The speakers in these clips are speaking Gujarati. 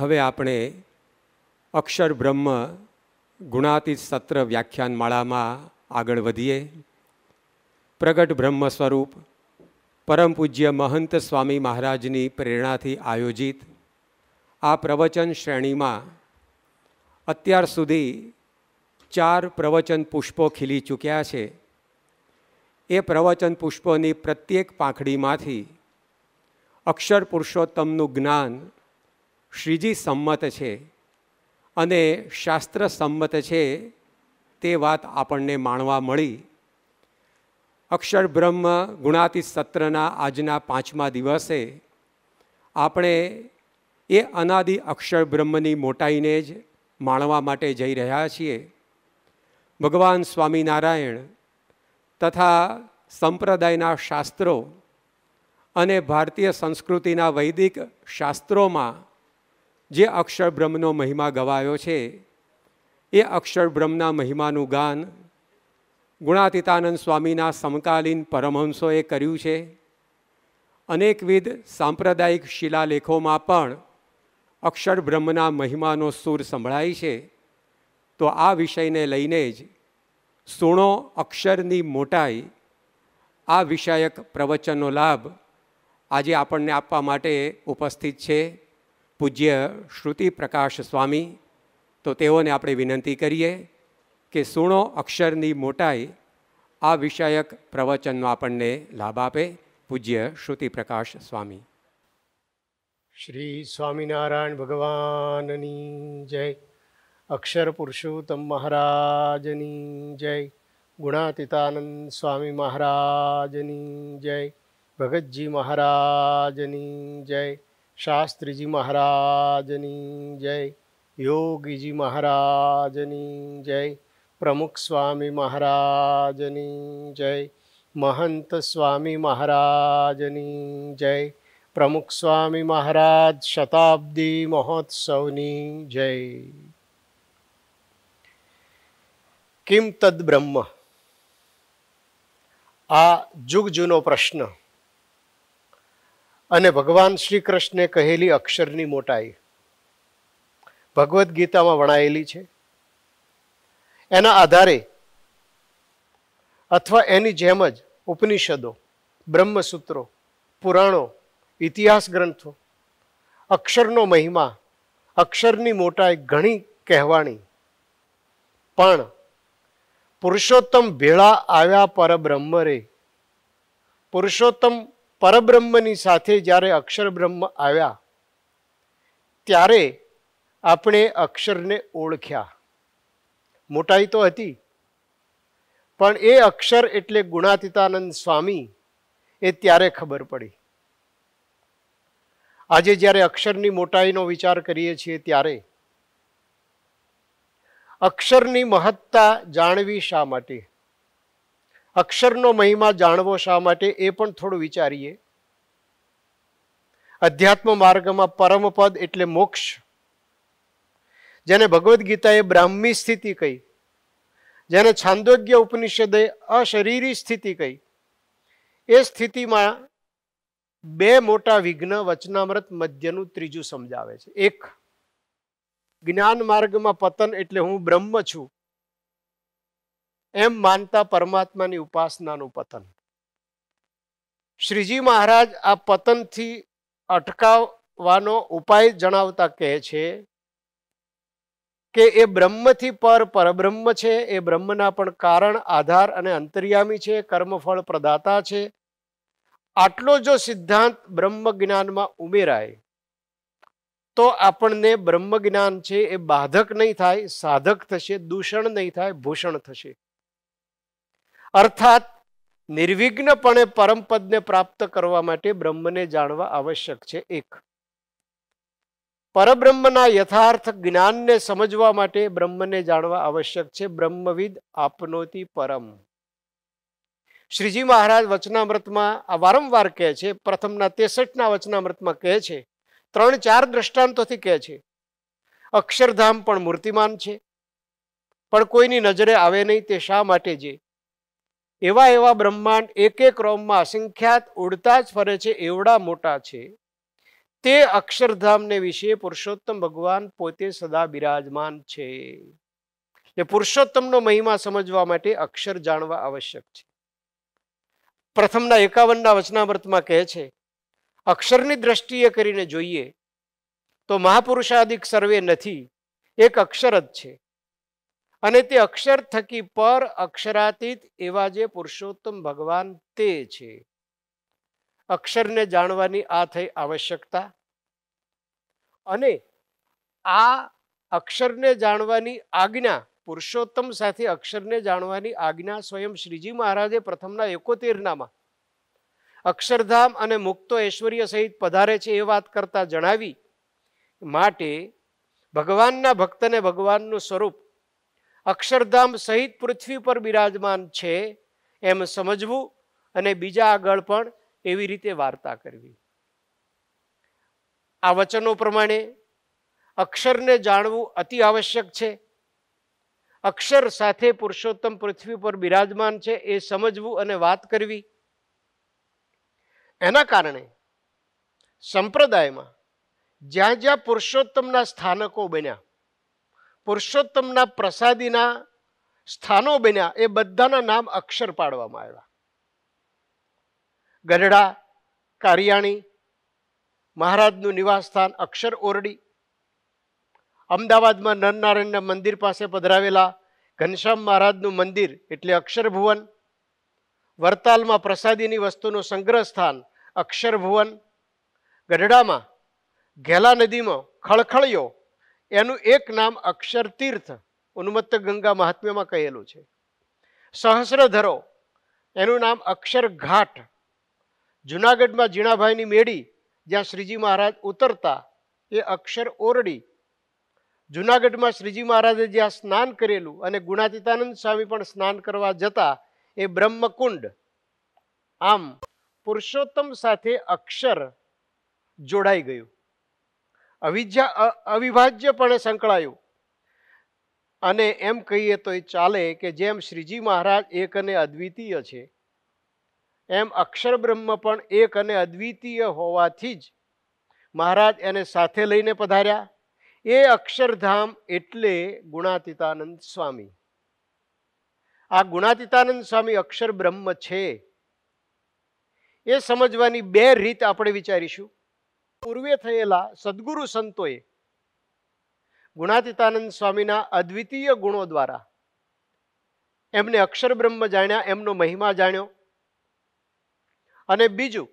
હવે આપણે અક્ષર બ્રહ્મ ગુણાતીત સત્ર વ્યાખ્યાન માળામાં આગળ વધીએ પ્રગટ બ્રહ્મ સ્વરૂપ પરમ પૂજ્ય મહંત સ્વામી મહારાજની પ્રેરણાથી આયોજિત આ પ્રવચન શ્રેણીમાં અત્યાર સુધી ચાર પ્રવચન પુષ્પો ખીલી ચૂક્યા છે એ પ્રવચન પુષ્પોની પ્રત્યેક પાંખડીમાંથી અક્ષર પુરુષોત્તમનું જ્ઞાન શ્રીજી સંમત છે અને શાસ્ત્ર સંમત છે તે વાત આપણને માણવા મળી અક્ષર બ્રહ્મ ગુણાતી સત્રના આજના પાંચમા દિવસે આપણે એ અનાદિ અક્ષર બ્રહ્મની મોટાઈને જ માણવા માટે જઈ રહ્યા છીએ ભગવાન સ્વામિનારાયણ તથા સંપ્રદાયના શાસ્ત્રો અને ભારતીય સંસ્કૃતિના વૈદિક શાસ્ત્રોમાં જે અક્ષર બ્રહ્મનો મહિમા ગવાયો છે એ અક્ષર બ્રહ્મના મહિમાનું ગાન ગુણાતીતાનંદ સ્વામીના સમકાલીન પરમહંસોએ કર્યું છે અનેકવિધ સાંપ્રદાયિક શિલાલેખોમાં પણ અક્ષર બ્રહ્મના મહિમાનો સૂર સંભળાય છે તો આ વિષયને લઈને જ સુણો અક્ષરની મોટાઈ આ વિષયક પ્રવચનનો લાભ આજે આપણને આપવા માટે ઉપસ્થિત છે પૂજ્ય શ્રુતિ પ્રકાશ સ્વામી તો તેઓને આપણે વિનંતી કરીએ કે સુણો અક્ષરની મોટાઈ આ વિષયક પ્રવચનનો આપણને લાભ આપે પૂજ્ય શ્રુતિ પ્રકાશ સ્વામી શ્રી સ્વામિનારાયણ ભગવાનની જય અક્ષર પુરુષોત્તમ મહારાજની જય ગુણાતીતાનંદ સ્વામી મહારાજની જય ભગતજી મહારાજની જય શાસ્ત્રીજી મહારાજની જય યોગીજી મહારાજની જય પ્રમુખ સ્વામી મહારાજની જય મહંત સ્વામી મહારાજની જય પ્રમુખ સ્વામી મહારાજ શતાબ્દી મહોત્સવની જય કિમ તદ બ્રહ્મ આ જુગ જૂનો પ્રશ્ન અને ભગવાન શ્રી કૃષ્ણે કહેલી અક્ષરની મોટાઈ ભગવદ્ ગીતામાં વણાયેલી છે એના આધારે અથવા એની જેમ જ ઉપનિષદો બ્રહ્મસૂત્રો પુરાણો ઇતિહાસ ગ્રંથો અક્ષરનો મહિમા અક્ષરની મોટાઈ ઘણી કહેવાણી પણ પુરુષોત્તમ ભેળા આવ્યા પરબ્રહ્મ રે પુરુષોત્તમ પરબ્રહ્મની સાથે જ્યારે અક્ષર બ્રહ્મ આવ્યા ત્યારે આપણે અક્ષરને ઓળખ્યા મોટાઈ તો હતી પણ એ અક્ષર એટલે ગુણાતીતાનંદ સ્વામી એ ત્યારે ખબર પડી આજે જ્યારે અક્ષરની મોટાઈનો વિચાર કરીએ છીએ ત્યારે અક્ષરની મહત્તા જાણવી શા માટે અક્ષરનો મહિમા જાણવો શા માટે એ પણ થોડું વિચારીએ અધ્યાત્મ માર્ગમાં પરમપદ એટલે મોક્ષ જેને ભગવદ્ ગીતાએ બ્રાહ્મી સ્થિતિ કહી જેને છાંદોગ્ય ઉપનિષદે અશરીરી સ્થિતિ કહી એ સ્થિતિમાં બે મોટા વિઘ્ન વચનામૃત મધ્યનું ત્રીજું સમજાવે છે એક જ્ઞાન માર્ગમાં પતન એટલે હું બ્રહ્મ છું એમ માનતા પરમાત્માની ઉપાસનાનું પતન શ્રીજી મહારાજ આ પતનથી અટકાવવાનો ઉપાય જણાવતા કહે છે કે એ બ્રહ્મથી પર પરબ્રહ્મ છે એ બ્રહ્મના પણ કારણ આધાર અને અંતર્યામી છે કર્મફળ પ્રદાતા છે આટલો જો સિદ્ધાંત બ્રહ્મ જ્ઞાનમાં ઉમેરાય તો આપણને બ્રહ્મ જ્ઞાન છે એ બાધક નહીં થાય સાધક થશે દૂષણ નહીં થાય ભૂષણ થશે અર્થાત નિર્વિઘ્નપણે પરમપદને પ્રાપ્ત કરવા માટે બ્રહ્મને જાણવા આવશ્યક છે એક પરબ્રહ્મના યથાર્થ જ્ઞાનને સમજવા માટે બ્રહ્મને જાણવા આવશ્યક છે બ્રહ્મવિદ આપનોતી પરમ શ્રીજી મહારાજ વચનામૃતમાં આ વારંવાર કહે છે પ્રથમના તેસઠના વચનામૃતમાં કહે છે ત્રણ ચાર દ્રષ્ટાંતોથી કહે છે અક્ષરધામ પણ મૂર્તિમાન છે પણ કોઈની નજરે આવે નહીં તે શા માટે જે એવા એવા બ્રહ્માંડ એક એક રોમમાં અસંખ્યાત ઉડતા જ ફરે છે એવડા મોટા છે તે અક્ષરધામને વિશે પુરુષોત્તમ ભગવાન પોતે સદા બિરાજમાન છે એ પુરુષોત્તમનો મહિમા સમજવા માટે અક્ષર જાણવા આવશ્યક છે પ્રથમના એકાવનના વચનાવ્રતમાં કહે છે અક્ષરની દ્રષ્ટિએ કરીને જોઈએ તો મહાપુરુષાદિક સર્વે નથી એક અક્ષર જ છે અને તે અક્ષર થકી પર અક્ષરાતીત એવા જે પુરુષોત્તમ ભગવાન તે છે અક્ષરને જાણવાની આ થઈ આવશ્યકતા અને આ અક્ષરને જાણવાની આજ્ઞા પુરુષોત્તમ સાથે અક્ષરને જાણવાની આજ્ઞા સ્વયં શ્રીજી મહારાજે પ્રથમના એકોતેરનામાં અક્ષરધામ અને મુક્તો ઐશ્વર્ય સહિત પધારે છે એ વાત કરતા જણાવી માટે ભગવાનના ભક્તને ભગવાનનું સ્વરૂપ અક્ષરધામ સહિત પૃથ્વી પર બિરાજમાન છે એમ સમજવું અને બીજા આગળ પણ એવી રીતે વાર્તા કરવી આ વચનો પ્રમાણે અક્ષરને જાણવું અતિ આવશ્યક છે અક્ષર સાથે પુરુષોત્તમ પૃથ્વી પર બિરાજમાન છે એ સમજવું અને વાત કરવી એના કારણે સંપ્રદાયમાં જ્યાં જ્યાં પુરુષોત્તમના સ્થાનકો બન્યા પુરુષોત્તમના પ્રસાદીના સ્થાનો બન્યા એ બધાના નામ અક્ષર પાડવામાં આવ્યા ગઢડા કારિયાણી મહારાજનું નિવાસસ્થાન અક્ષર ઓરડી અમદાવાદમાં નરનારાયણના મંદિર પાસે પધરાવેલા ઘનશ્યામ મહારાજનું મંદિર એટલે અક્ષરભુવન વરતાલમાં પ્રસાદીની વસ્તુનું સંગ્રહ સ્થાન અક્ષરભુવન ગઢડામાં ઘેલા નદીમાં ખળખળિયો એનું એક નામ અક્ષર તીર્થ ઉન્મત્ત ગંગા મહાત્મ્યમાં કહેલું છે સહસ્રધરો એનું નામ અક્ષર ઘાટ જુનાગઢમાં જીણાભાઈની મેળી જ્યાં શ્રીજી મહારાજ ઉતરતા એ અક્ષર ઓરડી જુનાગઢમાં શ્રીજી મહારાજે જ્યાં સ્નાન કરેલું અને ગુણાતીતાનંદ સ્વામી પણ સ્નાન કરવા જતા એ બ્રહ્મકુંડ આમ પુરુષોત્તમ સાથે અક્ષર જોડાઈ ગયું અવિજ્યા અવિભાજ્યપણે સંકળાયું અને એમ કહીએ તો એ ચાલે કે જેમ શ્રીજી મહારાજ એક અને અદ્વિતીય છે એમ અક્ષર બ્રહ્મ પણ એક અને અદ્વિતીય હોવાથી જ મહારાજ એને સાથે લઈને પધાર્યા એ અક્ષરધામ એટલે ગુણાતીતાનંદ સ્વામી આ ગુણાતીતાનંદ સ્વામી અક્ષર બ્રહ્મ છે એ સમજવાની બે રીત આપણે વિચારીશું પૂર્વે થયેલા સદગુરુ સંતોએ ગુણાતીતાનંદ સ્વામીના અદ્વિતીય ગુણો દ્વારા એમને અક્ષર બ્રહ્મ જાણ્યા એમનો મહિમા જાણ્યો અને બીજું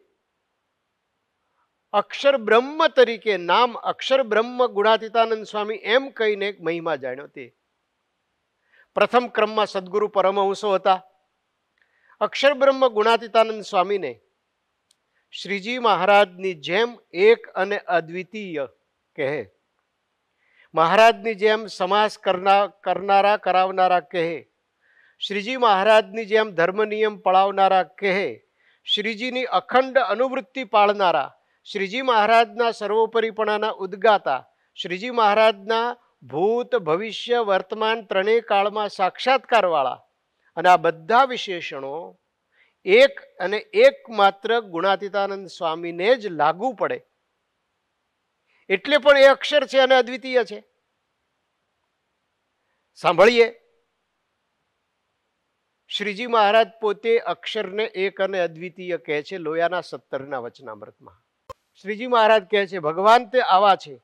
અક્ષર બ્રહ્મ તરીકે નામ અક્ષર બ્રહ્મ ગુણાતીતાનંદ સ્વામી એમ કહીને એક મહિમા જાણ્યો તે પ્રથમ ક્રમમાં સદગુરુ પરમહંસો હતા અક્ષર બ્રહ્મ ગુણાતીતાનંદ સ્વામીને શ્રીજી મહારાજની જેમ એક અને અદ્વિતીય કહે મહારાજની જેમ સમાસ કરના કરનારા કરાવનારા કહે શ્રીજી મહારાજની જેમ ધર્મ નિયમ પળાવનારા કહે શ્રીજીની અખંડ અનુવૃત્તિ પાળનારા શ્રીજી મહારાજના સર્વોપરીપણાના ઉદ્ગાતા શ્રીજી મહારાજના ભૂત ભવિષ્ય વર્તમાન ત્રણેય કાળમાં સાક્ષાત્કારવાળા અને આ બધા વિશેષણો એક અને એકમાત્ર ગુણાતીતાનંદ સ્વામીને જ લાગુ પડે એટલે પણ એ અક્ષર છે અને અદ્વિતીય છે સાંભળીએ શ્રીજી મહારાજ પોતે અક્ષરને એક અને અદ્વિતીય કહે છે લોયાના સત્તરના વચનામૃતમાં શ્રીજી મહારાજ કહે છે ભગવાન તે આવા છે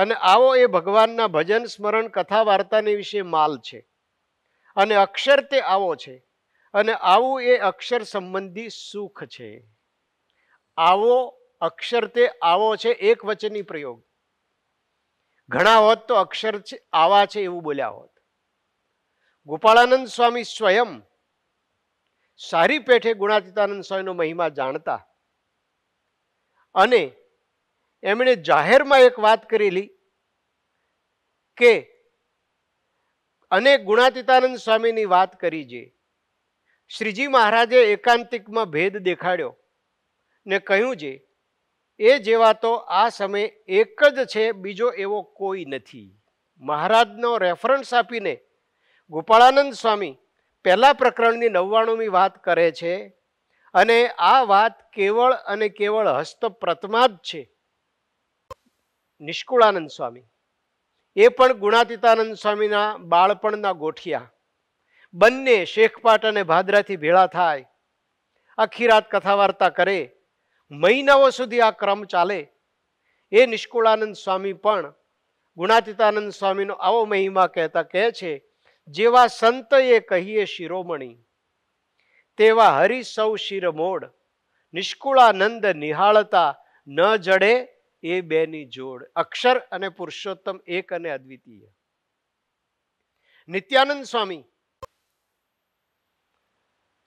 અને આવો એ ભગવાનના ભજન સ્મરણ કથા વાર્તાની વિશે માલ છે અને અક્ષર તે આવો છે અને આવું એ અક્ષર સંબંધી સુખ છે આવો અક્ષર તે આવો છે એક વચનની પ્રયોગ ઘણા હોત તો અક્ષર છે આવા છે એવું બોલ્યા હોત ગોપાળાનંદ સ્વામી સ્વયં સારી પેઠે ગુણાતીતાનંદ સ્વામીનો મહિમા જાણતા અને એમણે જાહેરમાં એક વાત કરેલી કે અને ગુણાતીતાનંદ સ્વામીની વાત કરી જે શ્રીજી મહારાજે એકાંતિકમાં ભેદ દેખાડ્યો ને કહ્યું જે એ જેવા તો આ સમય એક જ છે બીજો એવો કોઈ નથી મહારાજનો રેફરન્સ આપીને ગોપાળાનંદ સ્વામી પહેલાં પ્રકરણની નવ્વાણુંમી વાત કરે છે અને આ વાત કેવળ અને કેવળ હસ્તપ્રતમા જ છે નિષ્કુળાનંદ સ્વામી એ પણ ગુણાતીતાનંદ સ્વામીના બાળપણના ગોઠિયા બંને શેખપાટ અને ભાદરાથી ભેળા થાય આખી રાત કથા વાર્તા કરે મહિનાઓ સુધી આ ક્રમ ચાલે એ નિષ્કુળાનંદ સ્વામી પણ ગુણાતીતાનંદ સ્વામીનો આવો મહિમા કહેતા કહે છે જેવા સંતએ કહીએ શિરોમણી તેવા હરિ સૌ શિરમોડ નિષ્કુળાનંદ નિહાળતા ન જડે એ બેની જોડ અક્ષર અને પુરુષોત્તમ એક અને અદ્વિતીય નિત્યાનંદ સ્વામી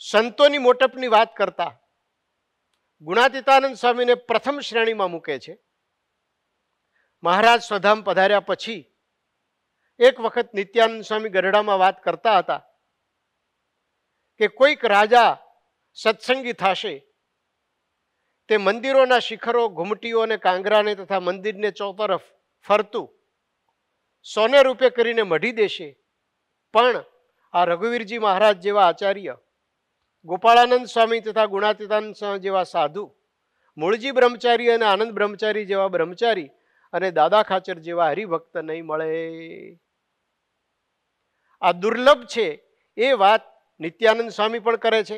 સંતોની મોટપની વાત કરતા ગુણાતીતાનંદ સ્વામીને પ્રથમ શ્રેણીમાં મૂકે છે મહારાજ સ્વધામ પધાર્યા પછી એક વખત નિત્યાનંદ સ્વામી ગરડામાં વાત કરતા હતા કે કોઈક રાજા સત્સંગી થશે તે મંદિરોના શિખરો ઘુમટીઓ કાંગરાને તથા મંદિરને ચોતરફ ફરતું સોને રૂપે કરીને મઢી દેશે પણ આ રઘુવીરજી મહારાજ જેવા આચાર્ય ગોપાળાનંદ સ્વામી તથા ગુણાતીતાનંદ જેવા સાધુ મૂળજી બ્રહ્મચારી અને આનંદ બ્રહ્મચારી જેવા બ્રહ્મચારી અને દાદા ખાચર જેવા હરિભક્ત નહીં મળે આ દુર્લભ છે એ વાત નિત્યાનંદ સ્વામી પણ કરે છે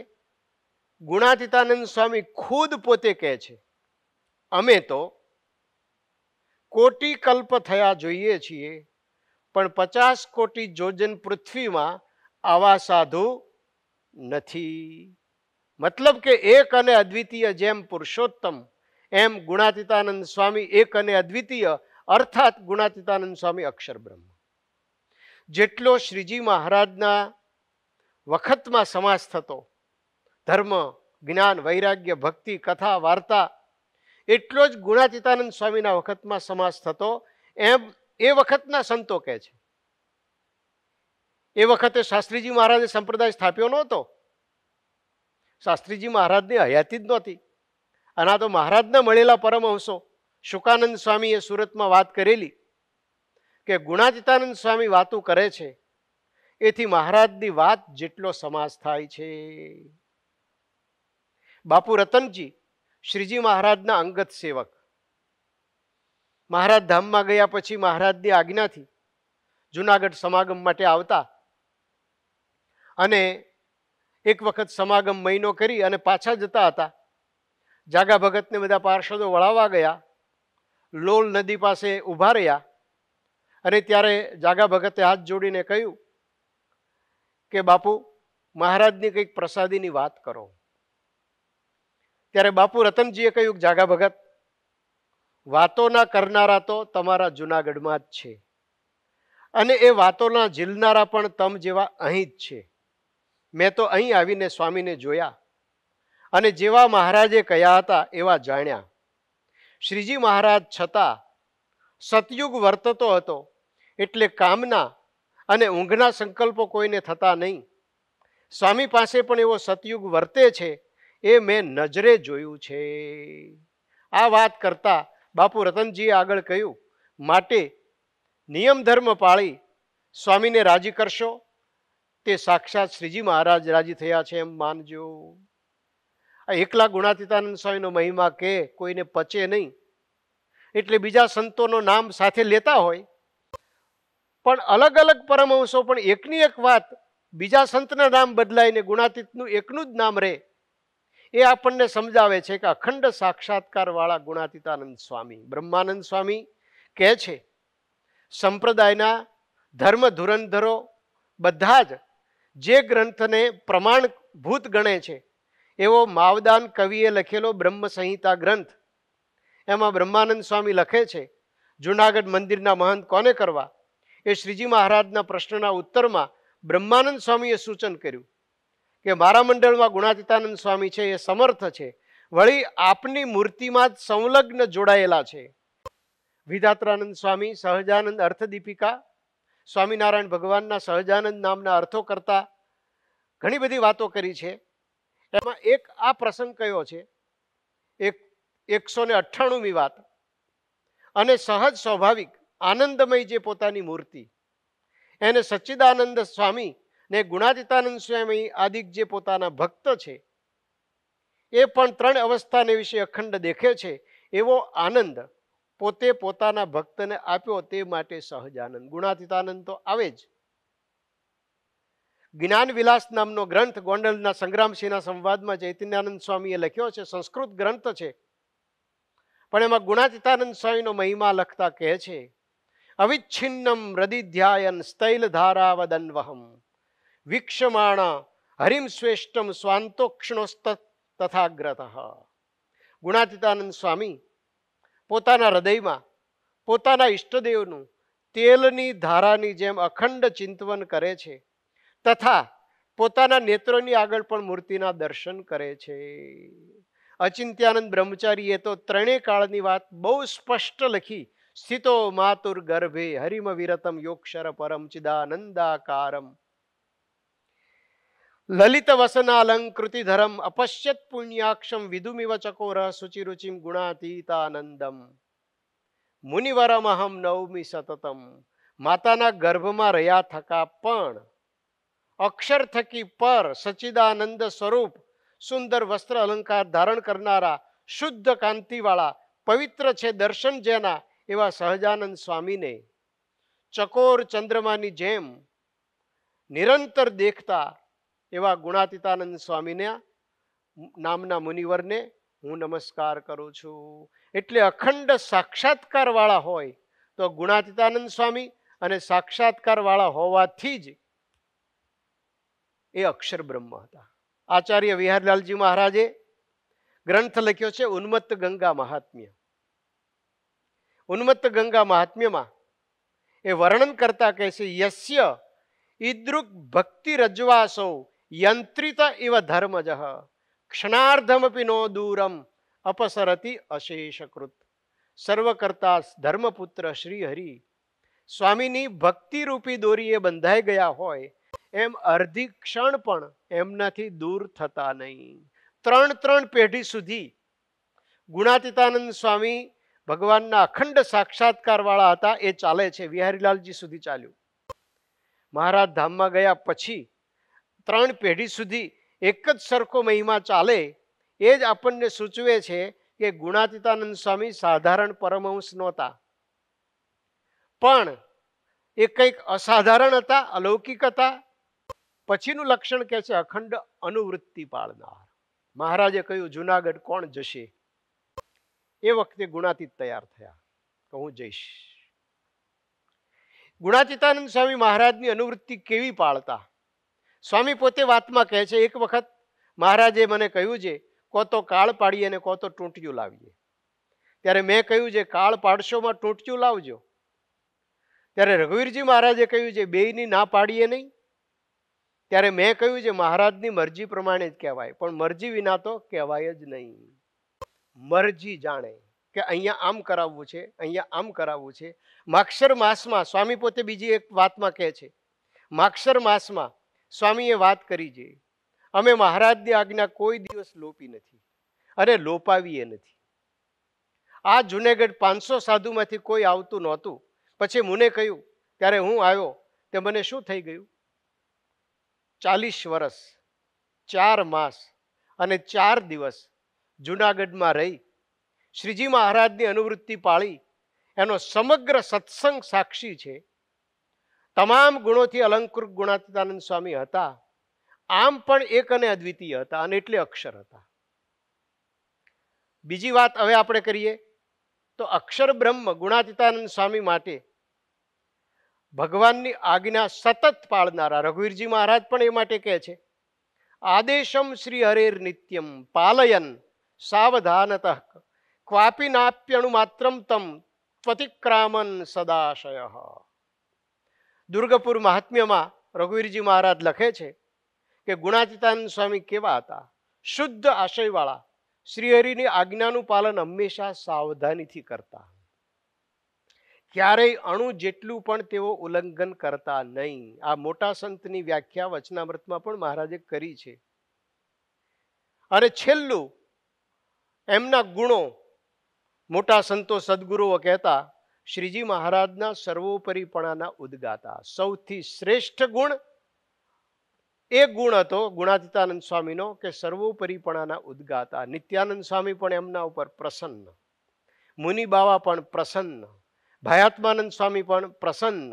ગુણાતીતાનંદ સ્વામી ખુદ પોતે કહે છે અમે તો કોટી કલ્પ થયા જોઈએ છીએ પણ પચાસ કોટી જોજન પૃથ્વીમાં આવા સાધુ નથી મતલબ કે એક અને અદ્વિતીય જેમ પુરુષોત્તમ એમ ગુણાતીતાનંદ સ્વામી એક અને અદ્વિતીય અર્થાત ગુણાતીતાનંદ સ્વામી અક્ષર બ્રહ્મ જેટલો શ્રીજી મહારાજના વખતમાં સમાસ થતો ધર્મ જ્ઞાન વૈરાગ્ય ભક્તિ કથા વાર્તા એટલો જ ગુણાતીતાનંદ સ્વામીના વખતમાં સમાસ થતો એમ એ વખતના સંતો કહે છે એ વખતે શાસ્ત્રીજી મહારાજે સંપ્રદાય સ્થાપ્યો નહોતો શાસ્ત્રીજી મહારાજની હયાતી જ નહોતી અને આ તો મહારાજને મળેલા પરમહંસો શુકાનંદ સ્વામીએ સુરતમાં વાત કરેલી કે ગુણાચિતાનંદ સ્વામી વાતો કરે છે એથી મહારાજની વાત જેટલો સમાસ થાય છે બાપુ રતનજી શ્રીજી મહારાજના અંગત સેવક મહારાજ ધામમાં ગયા પછી મહારાજની આજ્ઞાથી જુનાગઢ સમાગમ માટે આવતા અને એક વખત સમાગમ મહિનો કરી અને પાછા જતા હતા જાગા ભગતને બધા પાર્ષદો વળાવવા ગયા લોલ નદી પાસે ઊભા રહ્યા અને ત્યારે જાગા ભગતે હાથ જોડીને કહ્યું કે બાપુ મહારાજની કંઈક પ્રસાદીની વાત કરો ત્યારે બાપુ રતનજીએ કહ્યું કે જાગા ભગત વાતોના કરનારા તો તમારા જુનાગઢમાં જ છે અને એ વાતોના ઝીલનારા પણ તમ જેવા અહીં જ છે મેં તો અહીં આવીને સ્વામીને જોયા અને જેવા મહારાજે કહ્યા હતા એવા જાણ્યા શ્રીજી મહારાજ છતાં સતયુગ વર્તતો હતો એટલે કામના અને ઊંઘના સંકલ્પો કોઈને થતા નહીં સ્વામી પાસે પણ એવો સતયુગ વર્તે છે એ મેં નજરે જોયું છે આ વાત કરતાં બાપુ રતનજીએ આગળ કહ્યું માટે નિયમ ધર્મ પાળી સ્વામીને રાજી કરશો તે સાક્ષાત શ્રીજી મહારાજ રાજી થયા છે એમ માનજો આ એકલા ગુણાતીતાનંદ સ્વામીનો મહિમા કે કોઈને પચે નહીં એટલે બીજા સંતોનો નામ સાથે લેતા હોય પણ અલગ અલગ પરમહંસો પણ એકની એક વાત બીજા સંતના નામ બદલાઈને ગુણાતીતનું એકનું જ નામ રહે એ આપણને સમજાવે છે કે અખંડ સાક્ષાત્કારવાળા ગુણાતીતાનંદ સ્વામી બ્રહ્માનંદ સ્વામી કહે છે સંપ્રદાયના ધર્મ ધુરંધરો બધા જ જે ગ્રંથને પ્રમાણભૂત ગણે છે એવો માવદાન કવિએ લખેલો બ્રહ્મસંહિતા ગ્રંથ એમાં બ્રહ્માનંદ સ્વામી લખે છે જૂનાગઢ મંદિરના મહંત કોને કરવા એ શ્રીજી મહારાજના પ્રશ્નના ઉત્તરમાં બ્રહ્માનંદ સ્વામીએ સૂચન કર્યું કે મારા મંડળમાં ગુણાતીતાનંદ સ્વામી છે એ સમર્થ છે વળી આપની મૂર્તિમાં જ સંલગ્ન જોડાયેલા છે વિધાત્રાનંદ સ્વામી સહજાનંદ અર્થદીપિકા સ્વામિનારાયણ ભગવાનના સહજાનંદ નામના અર્થો કરતા ઘણી બધી વાતો કરી છે એમાં એક આ પ્રસંગ કયો છે એક એકસો ને અઠ્ઠાણુંમી વાત અને સહજ સ્વાભાવિક આનંદમય જે પોતાની મૂર્તિ એને સચ્ચિદાનંદ સ્વામી ને ગુણાતીતાનંદ સ્વામી આદિક જે પોતાના ભક્ત છે એ પણ ત્રણ અવસ્થાને વિશે અખંડ દેખે છે એવો આનંદ પોતે પોતાના ભક્તને આપ્યો તે માટે સહજાનંદ આનંદ ગુણાતીતાનંદ તો આવે જ જ્ઞાન વિલાસ નામનો ગ્રંથ ગોંડલના સંગ્રામસિંહના સંવાદમાં ચૈતન્યાનંદ સ્વામીએ લખ્યો છે સંસ્કૃત ગ્રંથ છે પણ એમાં ગુણાતીતાનંદ સ્વામીનો મહિમા લખતા કહે છે અવિચ્છિન્નમ હૃદિધ્યાયન સ્થૈલ ધારાવદન્વહમ વિક્ષમાણા હરિમ શ્રેષ્ઠમ સ્વાંતોક્ષણોસ્ત તથાગ્રત ગુણાતીતાનંદ સ્વામી પોતાના હૃદયમાં પોતાના ઈષ્ટદેવનું તેલની ધારાની જેમ અખંડ ચિંતવન કરે છે તથા પોતાના નેત્રોની આગળ પણ મૂર્તિના દર્શન કરે છે અચિંત્યાનંદ બ્રહ્મચારીએ તો ત્રણેય કાળની વાત બહુ સ્પષ્ટ લખી સ્થિતો માતુર ગર્ભે હરિમ વિરતમ યોક્ષર પરમ ચિદાનંદાકારમ લલિત વસનાલંકૃતિ ધરમ અપશ્યત પુણ્યાક્ષમ વિદુમિવ ચકોર સુચિરુચિમ ગુણાતીતાનંદમ મુનિવરમહમ નવમી સતતમ માતાના ગર્ભમાં રહ્યા થકા પણ અક્ષર થકી પર સચિદાનંદ સ્વરૂપ સુંદર વસ્ત્ર અલંકાર ધારણ કરનારા શુદ્ધ કાંતિવાળા પવિત્ર છે દર્શન જેના એવા સહજાનંદ સ્વામીને ચકોર ચંદ્રમાની જેમ નિરંતર દેખતા એવા ગુણાતીતાનંદ સ્વામીને નામના મુનિવરને હું નમસ્કાર કરું છું એટલે અખંડ સાક્ષાત્કારવાળા હોય તો ગુણાતીતાનંદ સ્વામી અને સાક્ષાત્કારવાળા હોવાથી જ એ અક્ષર બ્રહ્મ હતા આચાર્ય વિહારલાલજી મહારાજે ગ્રંથ લખ્યો છે ઉન્મત્ત ગંગા મહાત્મ્ય ઉન્મત્ત ગંગા મહાત્મ્યમાં એ વર્ણન કરતા કહે છે યસ્ય ઈદ્રુક ભક્તિ રજવાસો યંત્રિત ઇવ ધર્મજ ક્ષણાર્ધમપી નો દૂરમ અપસરતી અશેષકૃત સર્વ કરતા ધર્મપુત્ર શ્રી હરિ સ્વામીની ભક્તિરૂપી દોરીએ બંધાઈ ગયા હોય એમ અર્ધી ક્ષણ પણ એમનાથી દૂર થતા નહીં ત્રણ ત્રણ પેઢી સુધી ગુણાતીતાનંદ સ્વામી ભગવાનના અખંડ સાક્ષાત્કારવાળા હતા એ ચાલે છે વિહારીલાલજી સુધી ચાલ્યું મહારાજ ધામમાં ગયા પછી ત્રણ પેઢી સુધી એક જ સરખો મહિમા ચાલે એ જ આપણને સૂચવે છે કે ગુણાતીતાનંદ સ્વામી સાધારણ પરમહંશ નહોતા પણ એ કંઈક અસાધારણ હતા અલૌકિક હતા પછીનું લક્ષણ કહે છે અખંડ અનુવૃત્તિ પાળનાર મહારાજે કહ્યું જુનાગઢ કોણ જશે એ વખતે ગુણાતીત તૈયાર થયા કે હું જઈશ ગુણાતીતાનંદ સ્વામી મહારાજની અનુવૃત્તિ કેવી પાળતા સ્વામી પોતે વાતમાં કહે છે એક વખત મહારાજે મને કહ્યું છે કો તો કાળ પાડીએ અને કો તો ટૂંટિયું લાવીએ ત્યારે મેં કહ્યું છે કાળ પાડશોમાં ટૂંટિયું લાવજો ત્યારે રઘુવીરજી મહારાજે કહ્યું છે બેયની ના પાડીએ નહીં ત્યારે મેં કહ્યું છે મહારાજની મરજી પ્રમાણે જ કહેવાય પણ મરજી વિના તો કહેવાય જ નહીં મરજી જાણે કે અહીંયા આમ કરાવવું છે અહીંયા આમ કરાવવું છે માક્ષર માસમાં સ્વામી પોતે બીજી એક વાતમાં કહે છે માક્ષર માસમાં સ્વામીએ વાત કરી છે અમે મહારાજની આજ્ઞા કોઈ દિવસ લોપી નથી અને લોપાવીએ નથી આ જુનેગઢ પાંચસો સાધુમાંથી કોઈ આવતું નહોતું પછી મુને કહ્યું ત્યારે હું આવ્યો તે મને શું થઈ ગયું ચાલીસ વર્ષ ચાર માસ અને ચાર દિવસ જુનાગઢમાં રહી શ્રીજી મહારાજની અનુવૃત્તિ પાળી એનો સમગ્ર સત્સંગ સાક્ષી છે તમામ ગુણોથી અલંકૃત ગુણાતીતાનંદ સ્વામી હતા આમ પણ એક અને અદ્વિતીય હતા અને એટલે અક્ષર હતા બીજી વાત હવે આપણે કરીએ તો અક્ષર બ્રહ્મ ગુણાતીતાનંદ સ્વામી માટે ભગવાનની આજ્ઞા સતત પાળનારા રઘુવીરજી મહારાજ પણ એ માટે કહે છે આદેશમ શ્રી હરેર નિત્યમ પાલયન સાવધાનત ક્વાપી નાપ્યણુમાત્રમ તમ ત્વતિક્રામન સદાશય દુર્ગપુર મહાત્મ્યમાં રઘુવીરજી મહારાજ લખે છે કે ગુણાતીતાનંદ સ્વામી કેવા હતા શુદ્ધ આશયવાળા શ્રીહરિની આજ્ઞાનું પાલન હંમેશા સાવધાનીથી કરતા ક્યારેય અણુ જેટલું પણ તેઓ ઉલ્લંઘન કરતા નહીં આ મોટા સંતની વ્યાખ્યા વચનામૃતમાં પણ મહારાજે કરી છે અને છેલ્લું એમના ગુણો મોટા સંતો સદગુરુઓ કહેતા શ્રીજી મહારાજના સર્વોપરીપણાના ઉદ્ગાતા સૌથી શ્રેષ્ઠ ગુણ એ ગુણ હતો ગુણાતીતાનંદ સ્વામીનો કે સર્વોપરીપણાના ઉદગાતા નિત્યાનંદ સ્વામી પણ એમના ઉપર પ્રસન્ન મુનિ બાવા પણ પ્રસન્ન ભયાત્માનંદ સ્વામી પણ પ્રસન્ન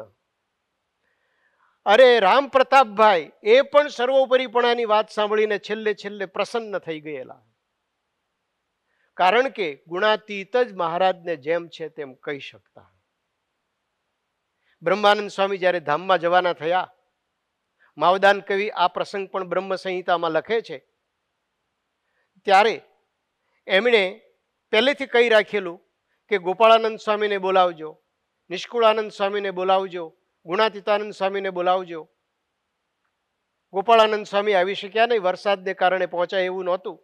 અરે રામ પ્રતાપભાઈ એ પણ સર્વોપરીપણાની વાત સાંભળીને છેલ્લે છેલ્લે પ્રસન્ન થઈ ગયેલા કારણ કે ગુણાતીત જ મહારાજને જેમ છે તેમ કહી શકતા બ્રહ્માનંદ સ્વામી જ્યારે ધામમાં જવાના થયા માવદાન કવિ આ પ્રસંગ પણ બ્રહ્મ સંહિતામાં લખે છે ત્યારે એમણે પહેલેથી કહી રાખેલું કે ગોપાળાનંદ સ્વામીને બોલાવજો નિષ્કુળાનંદ સ્વામીને બોલાવજો ગુણાતીતાનંદ સ્વામીને બોલાવજો ગોપાળાનંદ સ્વામી આવી શક્યા નહીં વરસાદને કારણે પહોંચાય એવું નહોતું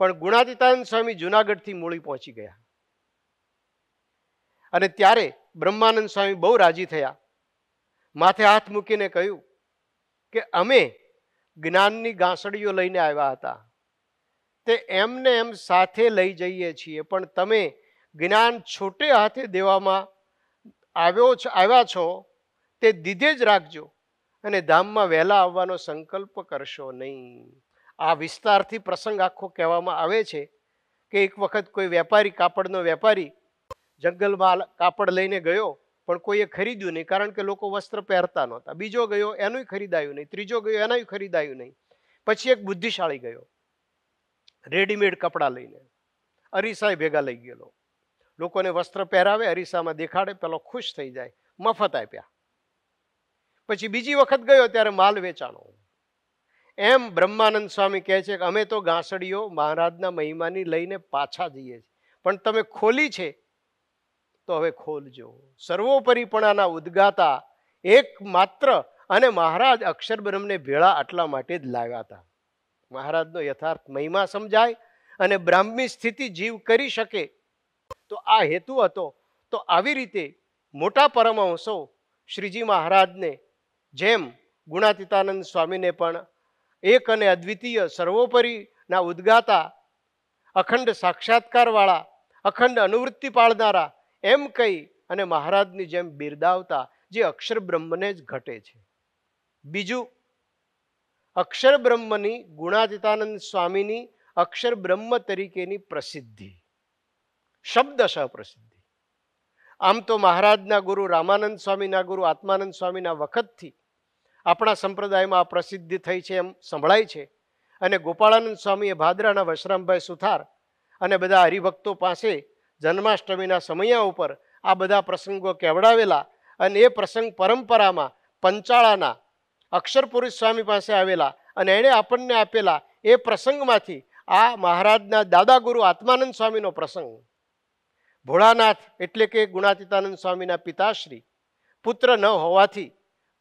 પણ ગુણાતીતાનંદ સ્વામી જુનાગઢથી મૂળી પહોંચી ગયા અને ત્યારે બ્રહ્માનંદ સ્વામી બહુ રાજી થયા માથે હાથ મૂકીને કહ્યું કે અમે જ્ઞાનની ગાંસડીઓ લઈને આવ્યા હતા તે એમને એમ સાથે લઈ જઈએ છીએ પણ તમે જ્ઞાન છોટે હાથે દેવામાં આવ્યો આવ્યા છો તે દીધે જ રાખજો અને ધામમાં વહેલા આવવાનો સંકલ્પ કરશો નહીં આ વિસ્તારથી પ્રસંગ આખો કહેવામાં આવે છે કે એક વખત કોઈ વેપારી કાપડનો વેપારી જંગલમાં કાપડ લઈને ગયો પણ કોઈએ ખરીદ્યું નહીં કારણ કે લોકો વસ્ત્ર પહેરતા નહોતા બીજો ગયો એનું ખરીદાયું નહીં ત્રીજો ગયો એનાય ખરીદાયું નહીં પછી એક બુદ્ધિશાળી ગયો રેડીમેડ કપડાં લઈને અરીસાએ ભેગા લઈ ગયેલો લોકોને વસ્ત્ર પહેરાવે અરીસામાં દેખાડે પેલો ખુશ થઈ જાય મફત આપ્યા પછી બીજી વખત ગયો ત્યારે માલ વેચાણો એમ બ્રહ્માનંદ સ્વામી કહે છે કે અમે તો ઘાસડીઓ મહારાજના મહિમાની લઈને પાછા જઈએ છીએ પણ તમે ખોલી છે તો હવે ખોલજો સર્વોપરીપણાના ઉદ્ગાતા એકમાત્ર અને મહારાજ અક્ષર બ્રહ્મને ભેળા આટલા માટે જ લાવ્યા હતા મહારાજનો યથાર્થ મહિમા સમજાય અને બ્રાહ્મી સ્થિતિ જીવ કરી શકે તો આ હેતુ હતો તો આવી રીતે મોટા પરમહંસો શ્રીજી મહારાજને જેમ ગુણાતીતાનંદ સ્વામીને પણ એક અને અદ્વિતીય સર્વોપરીના ઉદ્ગાતા અખંડ સાક્ષાત્કારવાળા અખંડ અનુવૃત્તિ પાળનારા એમ કહી અને મહારાજની જેમ બિરદાવતા જે અક્ષર બ્રહ્મને જ ઘટે છે બીજું અક્ષર બ્રહ્મની ગુણાતીતાનંદ સ્વામીની અક્ષર બ્રહ્મ તરીકેની પ્રસિદ્ધિ શબ્દશ પ્રસિદ્ધિ આમ તો મહારાજના ગુરુ રામાનંદ સ્વામીના ગુરુ આત્માનંદ સ્વામીના વખતથી આપણા સંપ્રદાયમાં આ પ્રસિદ્ધિ થઈ છે એમ સંભળાય છે અને ગોપાળાનંદ સ્વામીએ ભાદરાના વશરામભાઈ સુથાર અને બધા હરિભક્તો પાસે જન્માષ્ટમીના સમયા ઉપર આ બધા પ્રસંગો કેવડાવેલા અને એ પ્રસંગ પરંપરામાં પંચાળાના અક્ષરપુરુષ સ્વામી પાસે આવેલા અને એણે આપણને આપેલા એ પ્રસંગમાંથી આ મહારાજના દાદાગુરુ આત્માનંદ સ્વામીનો પ્રસંગ ભોળાનાથ એટલે કે ગુણાતીતાનંદ સ્વામીના પિતાશ્રી પુત્ર ન હોવાથી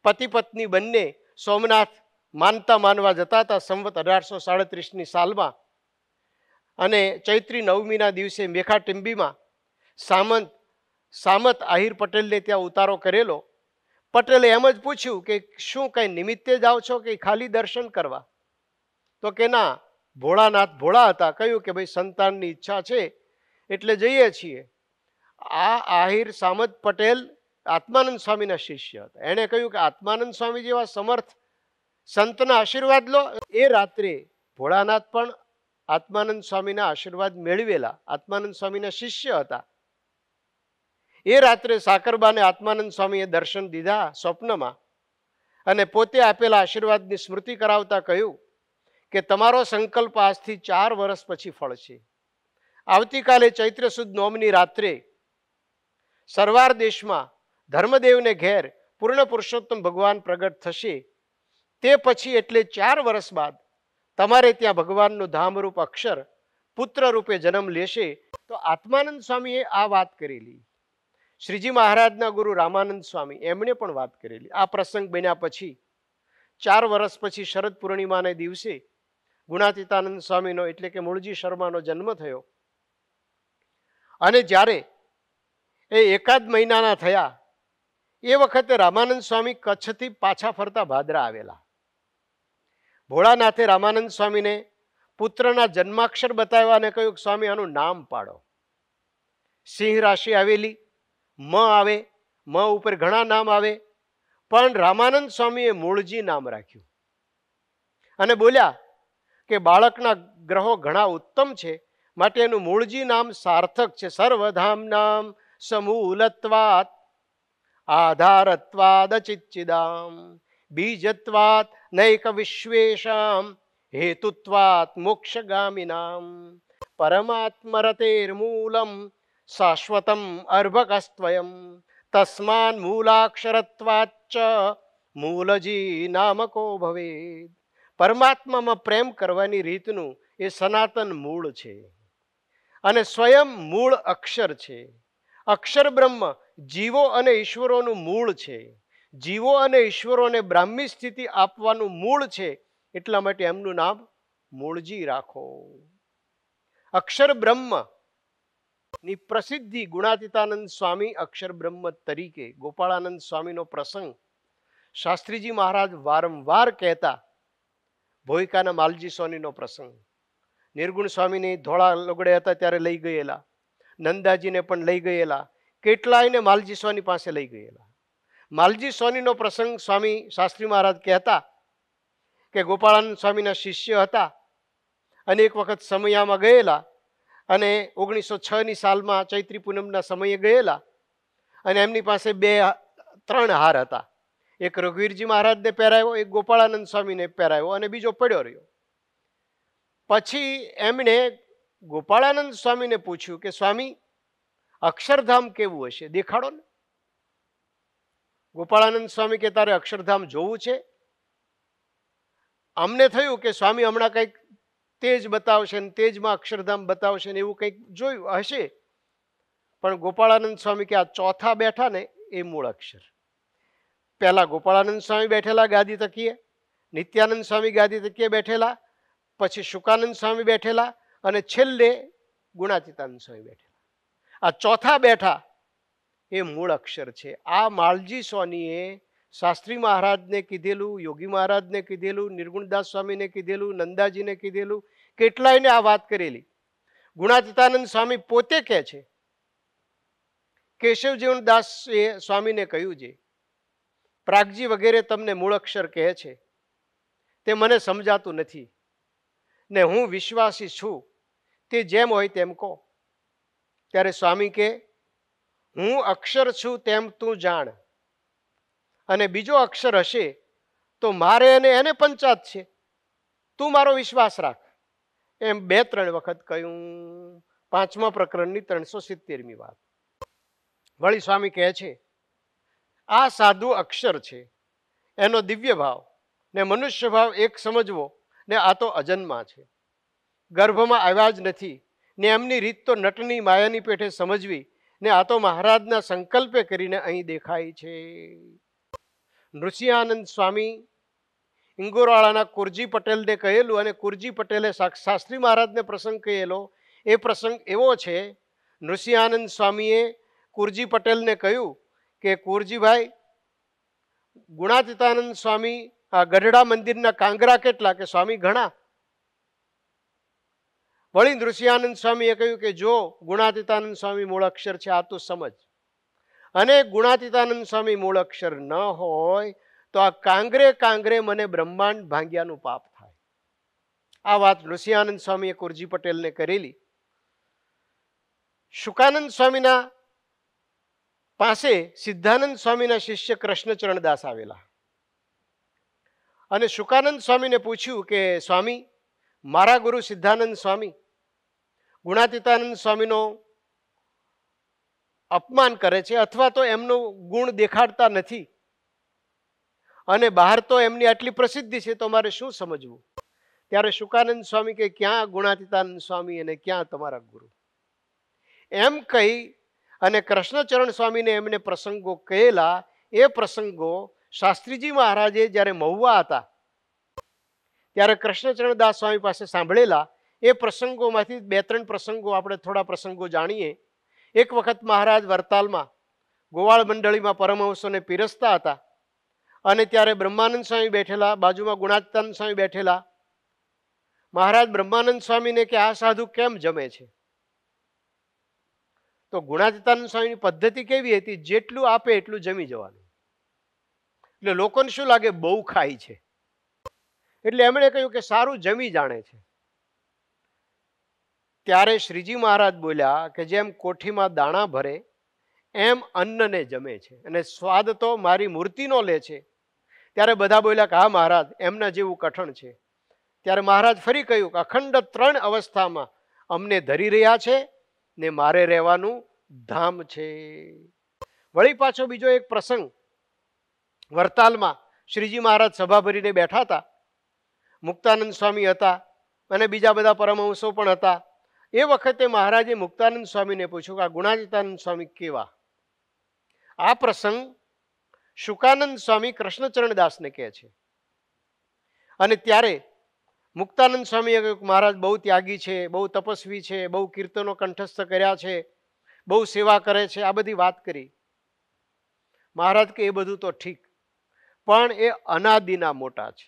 પતિ પત્ની બંને સોમનાથ માનતા માનવા જતા હતા સંવત અઢારસો સાડત્રીસની સાલમાં અને ચૈત્રી નવમીના દિવસે મેખા ટીંબીમાં સામંત સામત આહિર પટેલને ત્યાં ઉતારો કરેલો પટેલે એમ જ પૂછ્યું કે શું કંઈ નિમિત્તે જાઓ છો કે ખાલી દર્શન કરવા તો કે ના ભોળાનાથ ભોળા હતા કહ્યું કે ભાઈ સંતાનની ઈચ્છા છે એટલે જઈએ છીએ આ આહિર સામત પટેલ આત્માનંદ સ્વામીના શિષ્ય હતા એણે કહ્યું કે આત્માનંદ સ્વામી જેવા સમર્થ સંતના આશીર્વાદ લો એ રાત્રે ભોળાનાથ પણ આત્માનંદ સ્વામીના આશીર્વાદ મેળવેલા આત્માનંદ સ્વામીના શિષ્ય હતા એ રાત્રે સાકરબાને આત્માનંદ સ્વામીએ દર્શન દીધા સ્વપ્નમાં અને પોતે આપેલા આશીર્વાદની સ્મૃતિ કરાવતા કહ્યું કે તમારો સંકલ્પ આજથી ચાર વર્ષ પછી ફળશે આવતીકાલે ચૈત્ર સુદ નોમની રાત્રે સરવાર દેશમાં ધર્મદેવને ઘેર પૂર્ણ પુરુષોત્તમ ભગવાન પ્રગટ થશે તે પછી એટલે ચાર વર્ષ બાદ તમારે ત્યાં ભગવાનનું ધામરૂપ અક્ષર પુત્ર રૂપે જન્મ લેશે તો આત્માનંદ સ્વામીએ આ વાત કરેલી શ્રીજી મહારાજના ગુરુ રામાનંદ સ્વામી એમણે પણ વાત કરેલી આ પ્રસંગ બન્યા પછી ચાર વર્ષ પછી શરદ પૂર્ણિમાને દિવસે ગુણાતીતાનંદ સ્વામીનો એટલે કે મૂળજી શર્માનો જન્મ થયો અને જ્યારે એ એકાદ મહિનાના થયા એ વખતે રામાનંદ સ્વામી કચ્છથી પાછા ફરતા ભાદરા આવેલા ભોળાનાથે રામાનંદ સ્વામીને પુત્રના જન્માક્ષર બતાવ્યા અને કહ્યું સ્વામી આનું નામ પાડો સિંહ રાશિ આવેલી મ આવે મ ઉપર ઘણા નામ આવે પણ રામાનંદ સ્વામીએ મૂળજી નામ રાખ્યું અને બોલ્યા કે બાળકના ગ્રહો ઘણા ઉત્તમ છે માટે એનું મૂળજી નામ સાર્થક છે સર્વધામ નામ સમૂલત્વાત આધારત્વાદચિચ્ચિદામ બીજત્વાત નૈક વિશ્વેશામ હેતુત્વાત મોક્ષગામિનામ પરમાત્મરતેર્મૂલમ શાશ્વતમ અર્ભકસ્ત્વયમ તસ્માન મૂલાક્ષરત્વાચ્ચ મૂલજી નામકો ભવેદ પરમાત્મામાં પ્રેમ કરવાની રીતનું એ સનાતન મૂળ છે અને સ્વયં મૂળ અક્ષર છે અક્ષર બ્રહ્મ જીવો અને ઈશ્વરોનું મૂળ છે જીવો અને ઈશ્વરોને બ્રાહ્મી સ્થિતિ આપવાનું મૂળ છે એટલા માટે એમનું નામ મૂળજી રાખો અક્ષર બ્રહ્મ ની પ્રસિદ્ધિ ગુણાતીતાનંદ સ્વામી અક્ષર બ્રહ્મ તરીકે ગોપાળાનંદ સ્વામીનો પ્રસંગ શાસ્ત્રીજી મહારાજ વારંવાર કહેતા ભોયકાના માલજી સોનીનો પ્રસંગ નિર્ગુણ સ્વામીને ધોળા લગડે હતા ત્યારે લઈ ગયેલા નંદાજીને પણ લઈ ગયેલા કેટલાયને માલજી સ્વામી પાસે લઈ ગયેલા માલજી સ્વામીનો પ્રસંગ સ્વામી શાસ્ત્રી મહારાજ કહેતા કે ગોપાળાનંદ સ્વામીના શિષ્ય હતા અને એક વખત સમયામાં ગયેલા અને ઓગણીસો છની સાલમાં ચૈત્રી પૂનમના સમયે ગયેલા અને એમની પાસે બે ત્રણ હાર હતા એક રઘુવીરજી મહારાજને પહેરાયો એક ગોપાળાનંદ સ્વામીને પહેરાયો અને બીજો પડ્યો રહ્યો પછી એમણે ગોપાળાનંદ સ્વામીને પૂછ્યું કે સ્વામી અક્ષરધામ કેવું હશે દેખાડો ને ગોપાળાનંદ સ્વામી કે તારે અક્ષરધામ જોવું છે અમને થયું કે સ્વામી હમણાં કંઈક તેજ બતાવશે ને તેજમાં અક્ષરધામ બતાવશે ને એવું કંઈક જોયું હશે પણ ગોપાળાનંદ સ્વામી કે આ ચોથા બેઠા ને એ મૂળ અક્ષર પહેલાં ગોપાળાનંદ સ્વામી બેઠેલા ગાદી તકીએ નિત્યાનંદ સ્વામી ગાદી તકીએ બેઠેલા પછી શુકાનંદ સ્વામી બેઠેલા અને છેલ્લે ગુણાતીતાનંદ સ્વામી બેઠેલા આ ચોથા બેઠા એ મૂળ અક્ષર છે આ માલજી સોનીએ શાસ્ત્રી મહારાજને કીધેલું યોગી મહારાજને કીધેલું નિર્ગુણદાસ સ્વામીને કીધેલું નંદાજીને કીધેલું કેટલાયને આ વાત કરેલી ગુણાતીતાનંદ સ્વામી પોતે કહે છે એ સ્વામીને કહ્યું છે પ્રાગજી વગેરે તમને મૂળ અક્ષર કહે છે તે મને સમજાતું નથી ને હું વિશ્વાસી છું તે જેમ હોય તેમ કહો ત્યારે સ્વામી કે હું અક્ષર છું તેમ તું જાણ અને બીજો અક્ષર હશે તો મારે અને એને પંચાત છે તું મારો વિશ્વાસ રાખ એમ બે ત્રણ વખત કહ્યું પાંચમા પ્રકરણની ત્રણસો સિત્તેરમી વાત વળી સ્વામી કહે છે આ સાધુ અક્ષર છે એનો દિવ્ય ભાવ ને મનુષ્ય ભાવ એક સમજવો ને આ તો અજન્મા છે ગર્ભમાં આવ્યા જ નથી ને એમની રીત તો નટની માયાની પેઠે સમજવી ને આ તો મહારાજના સંકલ્પે કરીને અહીં દેખાય છે નૃસિંહાનંદ સ્વામી ઇંગોરવાળાના કુરજી પટેલને કહેલું અને કુરજી પટેલે શાસ્ત્રી મહારાજને પ્રસંગ કહેલો એ પ્રસંગ એવો છે નૃસિંહાનંદ સ્વામીએ કુરજી પટેલને કહ્યું કે કુરજીભાઈ ગુણાતીતાનંદ સ્વામી આ ગઢડા મંદિરના કાંગરા કેટલા કે સ્વામી ઘણા વળી નૃસિંહાનંદ સ્વામીએ કહ્યું કે જો ગુણાતીતાનંદ સ્વામી મૂળ અક્ષર છે આ તો સમજ અને ગુણાતીતાનંદ સ્વામી મૂળ અક્ષર ન હોય તો આ કાંગરે કાંગરે મને બ્રહ્માંડ ભાંગ્યાનું પાપ થાય આ વાત નૃસિંહાનંદ સ્વામીએ કુરજી પટેલને કરેલી શુકાનંદ સ્વામીના પાસે સિદ્ધાનંદ સ્વામીના શિષ્ય કૃષ્ણચરણ દાસ આવેલા અને શુકાનંદ સ્વામીને પૂછ્યું કે સ્વામી મારા ગુરુ સિદ્ધાનંદ સ્વામી ગુણાતીતાનંદ સ્વામીનો અપમાન કરે છે અથવા તો એમનો ગુણ દેખાડતા નથી અને બહાર તો એમની આટલી પ્રસિદ્ધિ છે તો મારે શું સમજવું ત્યારે શુકાનંદ સ્વામી કે ક્યાં ગુણાતીતાનંદ સ્વામી અને ક્યાં તમારા ગુરુ એમ કહી અને કૃષ્ણચરણ સ્વામીને એમને પ્રસંગો કહેલા એ પ્રસંગો શાસ્ત્રીજી મહારાજે જ્યારે મહુવા હતા ત્યારે કૃષ્ણચરણદાસ સ્વામી પાસે સાંભળેલા એ પ્રસંગોમાંથી બે ત્રણ પ્રસંગો આપણે થોડા પ્રસંગો જાણીએ એક વખત મહારાજ વરતાલમાં ગોવાળ મંડળીમાં પરમહંસોને પીરસતા હતા અને ત્યારે બ્રહ્માનંદ સ્વામી બેઠેલા બાજુમાં ગુણાત્તાનંદ સ્વામી બેઠેલા મહારાજ બ્રહ્માનંદ સ્વામીને કે આ સાધુ કેમ જમે છે તો ગુણાતીતાનંદ સ્વામીની પદ્ધતિ કેવી હતી જેટલું આપે એટલું જમી જવાનું એટલે લોકોને શું લાગે બહુ ખાય છે એટલે એમણે કહ્યું કે સારું જમી જાણે છે ત્યારે શ્રીજી મહારાજ બોલ્યા કે જેમ કોઠીમાં દાણા ભરે એમ અન્નને જમે છે અને સ્વાદ તો મારી મૂર્તિનો લે છે ત્યારે બધા બોલ્યા કે હા મહારાજ એમના જેવું કઠણ છે ત્યારે મહારાજ ફરી કહ્યું કે અખંડ ત્રણ અવસ્થામાં અમને ધરી રહ્યા છે ને મારે રહેવાનું ધામ છે વળી પાછો બીજો એક પ્રસંગ વરતાલમાં શ્રીજી મહારાજ સભા ભરીને બેઠા હતા મુક્તાનંદ સ્વામી હતા અને બીજા બધા પરમહંસો પણ હતા એ વખતે મહારાજે મુક્તાનંદ સ્વામીને પૂછ્યું કે આ ગુણાજીતાનંદ સ્વામી કેવા આ પ્રસંગ શુકાનંદ સ્વામી કૃષ્ણચરણ દાસને કહે છે અને ત્યારે મુક્તાનંદ સ્વામીએ કહ્યું મહારાજ બહુ ત્યાગી છે બહુ તપસ્વી છે બહુ કીર્તનો કંઠસ્થ કર્યા છે બહુ સેવા કરે છે આ બધી વાત કરી મહારાજ કે એ બધું તો ઠીક પણ એ અનાદિના મોટા છે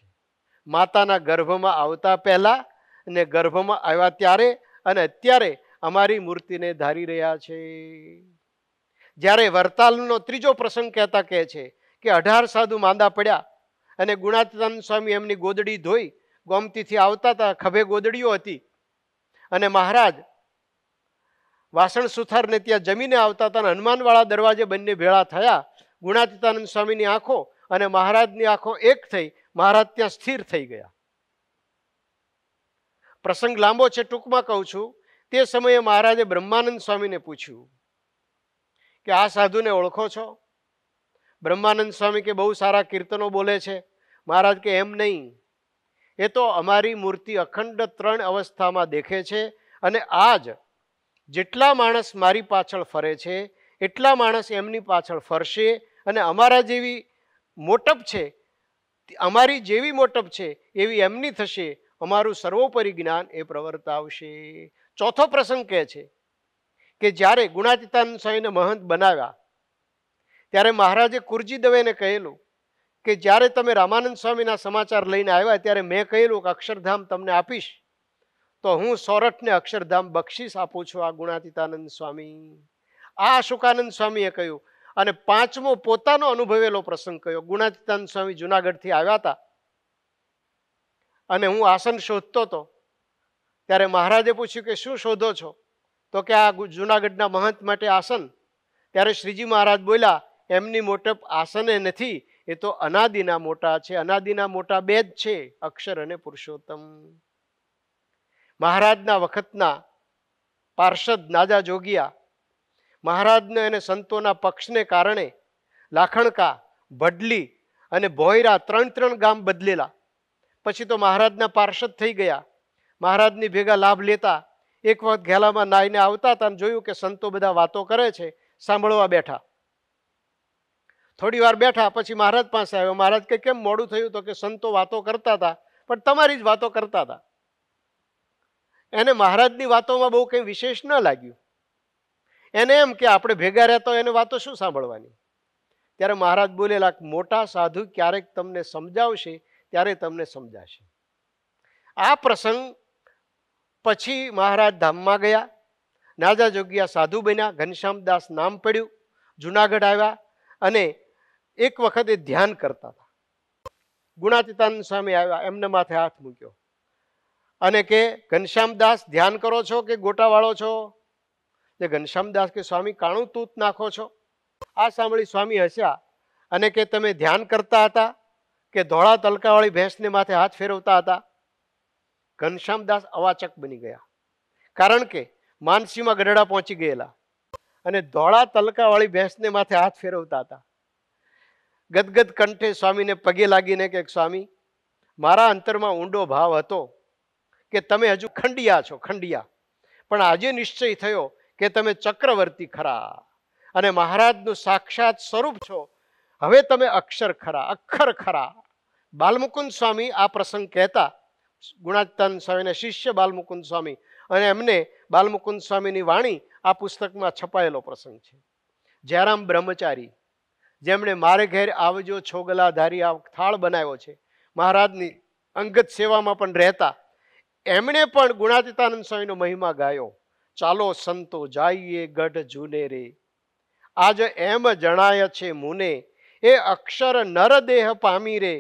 માતાના ગર્ભમાં આવતા પહેલાં અને ગર્ભમાં આવ્યા ત્યારે અને અત્યારે અમારી મૂર્તિને ધારી રહ્યા છે જ્યારે વરતાલનો ત્રીજો પ્રસંગ કહેતા કહે છે કે અઢાર સાધુ માંદા પડ્યા અને ગુણાતાન સ્વામી એમની ગોદડી ધોઈ ગોમતીથી આવતા હતા ખભે ગોદડીઓ હતી અને મહારાજ વાસણ સુથારને ત્યાં જમીને આવતા હતા અને હનુમાનવાળા દરવાજે બંને ભેળા થયા ગુણાતીતાનંદ સ્વામીની આંખો અને મહારાજની આંખો એક થઈ મહારાજ ત્યાં સ્થિર થઈ ગયા પ્રસંગ લાંબો છે ટૂંકમાં કહું છું તે સમયે મહારાજે બ્રહ્માનંદ સ્વામીને પૂછ્યું કે આ સાધુને ઓળખો છો બ્રહ્માનંદ સ્વામી કે બહુ સારા કીર્તનો બોલે છે મહારાજ કે એમ નહીં એ તો અમારી મૂર્તિ અખંડ ત્રણ અવસ્થામાં દેખે છે અને આજ જેટલા માણસ મારી પાછળ ફરે છે એટલા માણસ એમની પાછળ ફરશે અને અમારા જેવી મોટપ છે અમારી જેવી મોટપ છે એવી એમની થશે અમારું સર્વોપરી જ્ઞાન એ પ્રવર્તાવશે ચોથો પ્રસંગ કહે છે કે જ્યારે ગુણાતીતાન સ્વામીને મહંત બનાવ્યા ત્યારે મહારાજે કુરજી દવેને કહેલું કે જ્યારે તમે રામાનંદ સ્વામીના સમાચાર લઈને આવ્યા ત્યારે મેં કહેલું કે અક્ષરધામ તમને આપીશ તો હું સૌરઠને અક્ષરધામ બક્ષિસ આપું છું આ ગુણાતીતાનંદ સ્વામી આ અશોકાનંદ સ્વામીએ કહ્યું અને પાંચમો પોતાનો અનુભવેલો પ્રસંગ કહ્યો ગુણાતીતાનંદ સ્વામી જુનાગઢથી આવ્યા હતા અને હું આસન શોધતો હતો ત્યારે મહારાજે પૂછ્યું કે શું શોધો છો તો કે આ જુનાગઢના મહંત માટે આસન ત્યારે શ્રીજી મહારાજ બોલ્યા એમની મોટપ આસને નથી એ તો અનાદિના મોટા છે અનાદિના મોટા બે જ છે અક્ષર અને પુરુષોત્તમ મહારાજના વખતના પાર્ષદ નાજા જોગિયા મહારાજને અને સંતોના પક્ષને કારણે લાખણકા ભડલી અને ભોયરા ત્રણ ત્રણ ગામ બદલેલા પછી તો મહારાજના પાર્ષદ થઈ ગયા મહારાજની ભેગા લાભ લેતા એક વખત ઘેલામાં નાઈને આવતા હતા અને જોયું કે સંતો બધા વાતો કરે છે સાંભળવા બેઠા થોડી વાર બેઠા પછી મહારાજ પાસે આવ્યો મહારાજ કે કેમ મોડું થયું તો કે સંતો વાતો કરતા હતા પણ તમારી જ વાતો કરતા હતા એને મહારાજની વાતોમાં બહુ કંઈ વિશેષ ન લાગ્યું એને એમ કે આપણે ભેગા રહેતા એને વાતો શું સાંભળવાની ત્યારે મહારાજ બોલેલા મોટા સાધુ ક્યારેક તમને સમજાવશે ત્યારે તમને સમજાશે આ પ્રસંગ પછી મહારાજ ધામમાં ગયા નાજા જોગિયા સાધુ બન્યા ઘનશ્યામદાસ નામ પડ્યું જુનાગઢ આવ્યા અને એક વખતે ધ્યાન કરતા હતા ગુણાતીતાન સ્વામી આવ્યા એમને માથે હાથ મૂક્યો અને કે ઘનશ્યામદાસ ધ્યાન કરો છો કે ગોટાવાળો છો એ ઘનશ્યામદાસ કે સ્વામી કાણું તૂત નાખો છો આ સાંભળી સ્વામી હસ્યા અને કે તમે ધ્યાન કરતા હતા કે ધોળા તલકાવાળી ભેંસને માથે હાથ ફેરવતા હતા ઘનશ્યામદાસ અવાચક બની ગયા કારણ કે માનસીમાં ગઢડા પહોંચી ગયેલા અને ધોળા તલકાવાળી ભેંસને માથે હાથ ફેરવતા હતા ગદગદ કંઠે સ્વામીને પગે લાગીને કે સ્વામી મારા અંતરમાં ઊંડો ભાવ હતો કે તમે હજુ ખંડિયા છો ખંડિયા પણ આજે નિશ્ચય થયો કે તમે ચક્રવર્તી ખરા અને મહારાજનું સાક્ષાત સ્વરૂપ છો હવે તમે અક્ષર ખરા અક્ષર ખરા બાલમુકુંદ સ્વામી આ પ્રસંગ કહેતા ગુણાત્તાન સ્વામીના શિષ્ય બાલમુકુંદ સ્વામી અને એમને બાલમુકુંદ સ્વામીની વાણી આ પુસ્તકમાં છપાયેલો પ્રસંગ છે જયરામ બ્રહ્મચારી જેમણે મારે ઘેર આવજો છોગલાધારી આ થાળ બનાવ્યો છે મહારાજની અંગત સેવામાં પણ રહેતા એમણે પણ ગુણાતીતાનંદ સ્વામીનો મહિમા ગાયો ચાલો સંતો જાઈએ ગઢ જૂને રે આજ એમ જણાય છે મુને એ અક્ષર નર દેહ પામી રે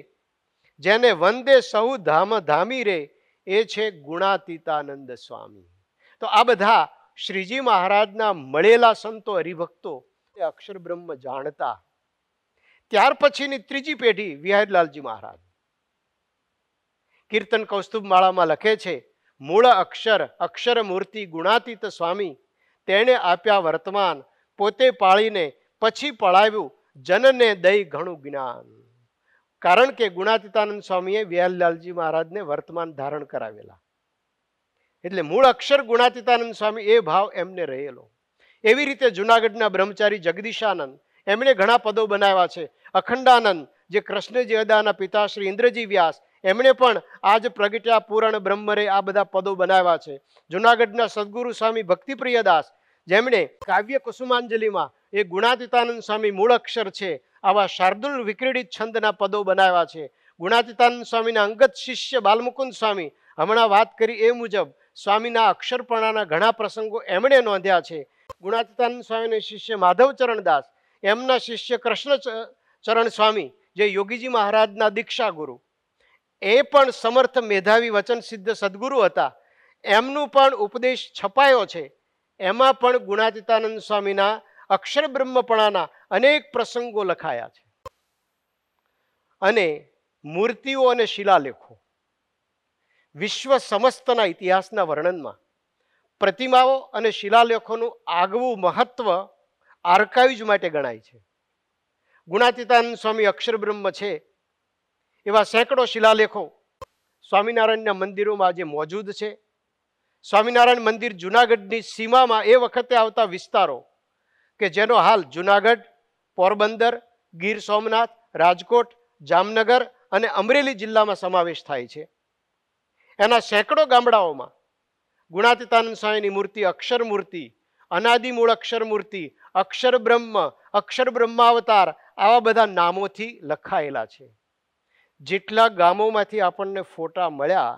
જેને વંદે સૌ ધામ ધામી રે એ છે ગુણાતીતાનંદ સ્વામી તો આ બધા શ્રીજી મહારાજના મળેલા સંતો હરિભક્તો એ અક્ષર બ્રહ્મ જાણતા ત્યાર પછીની ત્રીજી પેઢી વિહારીલાલજી મહારાજ કીર્તન કૌસ્તુભ માળામાં લખે છે મૂળ અક્ષર અક્ષર મૂર્તિ ગુણાતીત સ્વામી તેણે આપ્યા વર્તમાન પોતે પાળીને પછી પળાવ્યું જનને દઈ ઘણું જ્ઞાન કારણ કે ગુણાતીતાનંદ સ્વામીએ વ્યાલલાલજી મહારાજને વર્તમાન ધારણ કરાવેલા એટલે મૂળ અક્ષર ગુણાતીતાનંદ સ્વામી એ ભાવ એમને રહેલો એવી રીતે જુનાગઢના બ્રહ્મચારી જગદીશાનંદ એમણે ઘણા પદો બનાવ્યા છે અખંડાનંદ જે કૃષ્ણજી અદાના પિતા શ્રી ઇન્દ્રજી વ્યાસ એમણે પણ આ જ પ્રગટ્યા પૂરણ બ્રહ્મરે આ બધા પદો બનાવ્યા છે જુનાગઢના સદગુરુ સ્વામી ભક્તિપ્રિય દાસ જેમણે કાવ્ય કુસુમાંજલિમાં એ ગુણાતીતાનંદ સ્વામી મૂળ અક્ષર છે આવા શાર્દુલ વિક્રીડિત છંદના પદો બનાવ્યા છે ગુણાતીતાનંદ સ્વામીના અંગત શિષ્ય બાલમુકુંદ સ્વામી હમણાં વાત કરી એ મુજબ સ્વામીના અક્ષરપણાના ઘણા પ્રસંગો એમણે નોંધ્યા છે ગુણાતીતાનંદ સ્વામીના શિષ્ય માધવચરણ દાસ એમના શિષ્ય કૃષ્ણ ચરણ સ્વામી જે યોગીજી મહારાજના દીક્ષા ગુરુ એ પણ સમર્થ મેધાવી વચન સિદ્ધ સદગુરુ હતા એમનું પણ ઉપદેશ છપાયો છે એમાં પણ ગુણાતીતાનંદ સ્વામીના અક્ષર બ્રહ્મપણાના અનેક પ્રસંગો લખાયા છે અને મૂર્તિઓ અને શિલાલેખો વિશ્વ સમસ્તના ઇતિહાસના વર્ણનમાં પ્રતિમાઓ અને શિલાલેખોનું આગવું મહત્વ આર્કાઇવ્સ માટે ગણાય છે ગુણાતીતાનંદ સ્વામી અક્ષરબ્રહ્મ છે એવા સેંકડો શિલાલેખો સ્વામિનારાયણના મંદિરોમાં આજે મોજૂદ છે સ્વામિનારાયણ મંદિર જુનાગઢની સીમામાં એ વખતે આવતા વિસ્તારો કે જેનો હાલ જુનાગઢ પોરબંદર ગીર સોમનાથ રાજકોટ જામનગર અને અમરેલી જિલ્લામાં સમાવેશ થાય છે એના સેંકડો ગામડાઓમાં ગુણાતીતાનંદ સ્વામીની મૂર્તિ અક્ષર મૂર્તિ અનાદિમૂળ અક્ષર મૂર્તિ અક્ષર બ્રહ્મ અક્ષર બ્રહ્માવતાર આવા બધા નામોથી લખાયેલા છે જેટલા ગામોમાંથી આપણને ફોટા મળ્યા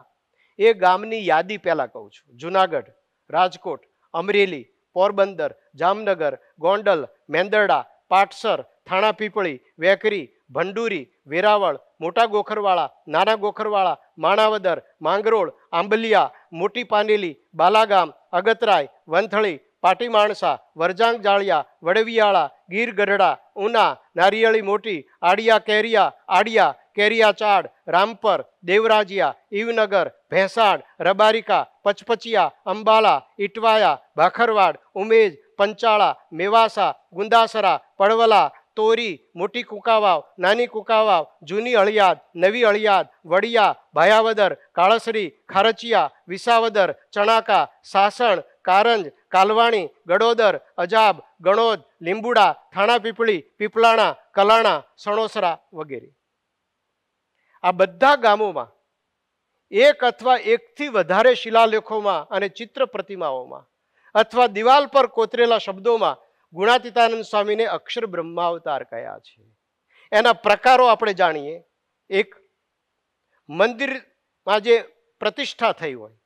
એ ગામની યાદી પહેલાં કહું છું જુનાગઢ રાજકોટ અમરેલી પોરબંદર જામનગર ગોંડલ મેંદરડા પાટસર થાણા પીપળી વેકરી ભંડુરી વેરાવળ મોટા ગોખરવાળા નાના ગોખરવાળા માણાવદર માંગરોળ આંબલિયા મોટી પાનેલી બાલાગામ અગતરાય વંથળી પાટી માણસા વરજાંગ જાળિયા વડવિયાળા ગીર ગઢડા ઉના નારિયેળી મોટી આડિયા કેરિયા આડિયા કેરિયા ચાડ રામપર દેવરાજિયા ઈવનગર ભેંસાણ રબારિકા પચપચિયા અંબાલા ઇટવાયા ભાખરવાડ ઉમેજ પંચાળા મેવાસા ગુંદાસરા પડવલા તોરી મોટી કુકાવાવ નાની કુકાવાવ જૂની અળિયાદ નવી અળિયાદ વડિયા ભાયાવદર કાળસરી ખારચિયા વિસાવદર ચણાકા સાસણ કારંજ કાલવાણી ગડોદર અજાબ ગણોદ લીંબુડા થાણા પીપળી પીપલાણા કલાણા સણોસરા વગેરે આ બધા ગામોમાં એક અથવા એકથી વધારે શિલાલેખોમાં અને ચિત્ર પ્રતિમાઓમાં અથવા દિવાલ પર કોતરેલા શબ્દોમાં ગુણાતીતાનંદ સ્વામીને અક્ષર બ્રહ્માવતાર કયા છે એના પ્રકારો આપણે જાણીએ એક મંદિરમાં જે પ્રતિષ્ઠા થઈ હોય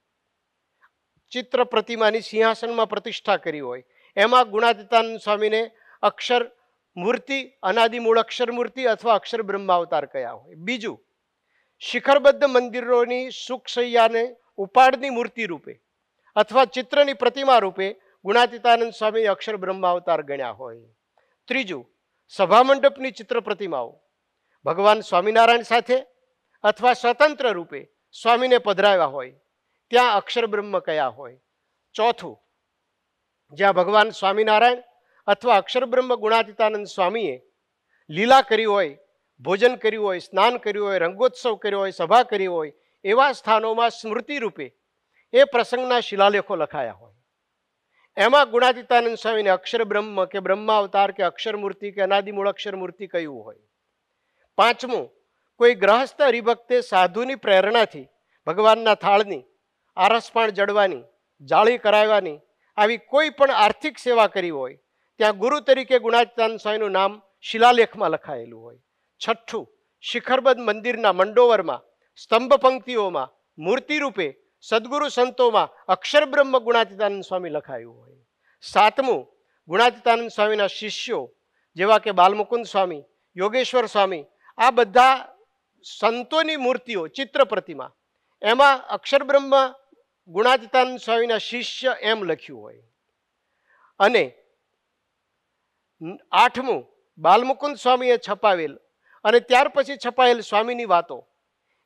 ચિત્ર પ્રતિમાની સિંહાસનમાં પ્રતિષ્ઠા કરી હોય એમાં ગુણાતીતાનંદ સ્વામીને અક્ષર મૂર્તિ અનાદિમૂળ અક્ષર મૂર્તિ અથવા અક્ષર બ્રહ્માવતાર કયા હોય બીજું શિખરબદ્ધ મંદિરોની સુખસૈયાને ઉપાડની મૂર્તિ રૂપે અથવા ચિત્રની પ્રતિમા રૂપે ગુણાતીતાનંદ સ્વામી અક્ષર બ્રહ્માવતાર ગણ્યા હોય ત્રીજું સભામંડપની ચિત્ર પ્રતિમાઓ ભગવાન સ્વામિનારાયણ સાથે અથવા સ્વતંત્ર રૂપે સ્વામીને પધરાવ્યા હોય ત્યાં અક્ષર બ્રહ્મ કયા હોય ચોથું જ્યાં ભગવાન સ્વામિનારાયણ અથવા અક્ષરબ્રહ્મ ગુણાતીતાનંદ સ્વામીએ લીલા કરી હોય ભોજન કર્યું હોય સ્નાન કર્યું હોય રંગોત્સવ કર્યો હોય સભા કરી હોય એવા સ્થાનોમાં સ્મૃતિ રૂપે એ પ્રસંગના શિલાલેખો લખાયા હોય એમાં ગુણાતીતાનંદ સ્વામીને અક્ષર બ્રહ્મ કે બ્રહ્માવતાર કે અક્ષરમૂર્તિ કે અનાદિમૂળ અક્ષરમૂર્તિ કહ્યું હોય પાંચમું કોઈ ગ્રહસ્થ હરિભક્તે સાધુની પ્રેરણાથી ભગવાનના થાળની આરસપાણ જડવાની જાળી કરાવવાની આવી કોઈ પણ આર્થિક સેવા કરી હોય ત્યાં ગુરુ તરીકે ગુણાતીતાનંદ સ્વામીનું નામ શિલાલેખમાં લખાયેલું હોય છઠ્ઠું શિખરબદ્ધ મંદિરના મંડોવરમાં સ્તંભ પંક્તિઓમાં મૂર્તિ રૂપે સદગુરુ સંતોમાં અક્ષર બ્રહ્મ ગુણાતીતાનંદ સ્વામી લખાયું હોય સાતમું ગુણાતીતાનંદ સ્વામીના શિષ્યો જેવા કે બાલમુકુંદ સ્વામી યોગેશ્વર સ્વામી આ બધા સંતોની મૂર્તિઓ ચિત્ર પ્રતિમા એમાં અક્ષર બ્રહ્મ ગુણાતીતાનંદ સ્વામીના શિષ્ય એમ લખ્યું હોય અને આઠમું બાલમુકુંદ સ્વામીએ છપાવેલ અને ત્યાર પછી છપાયેલ સ્વામીની વાતો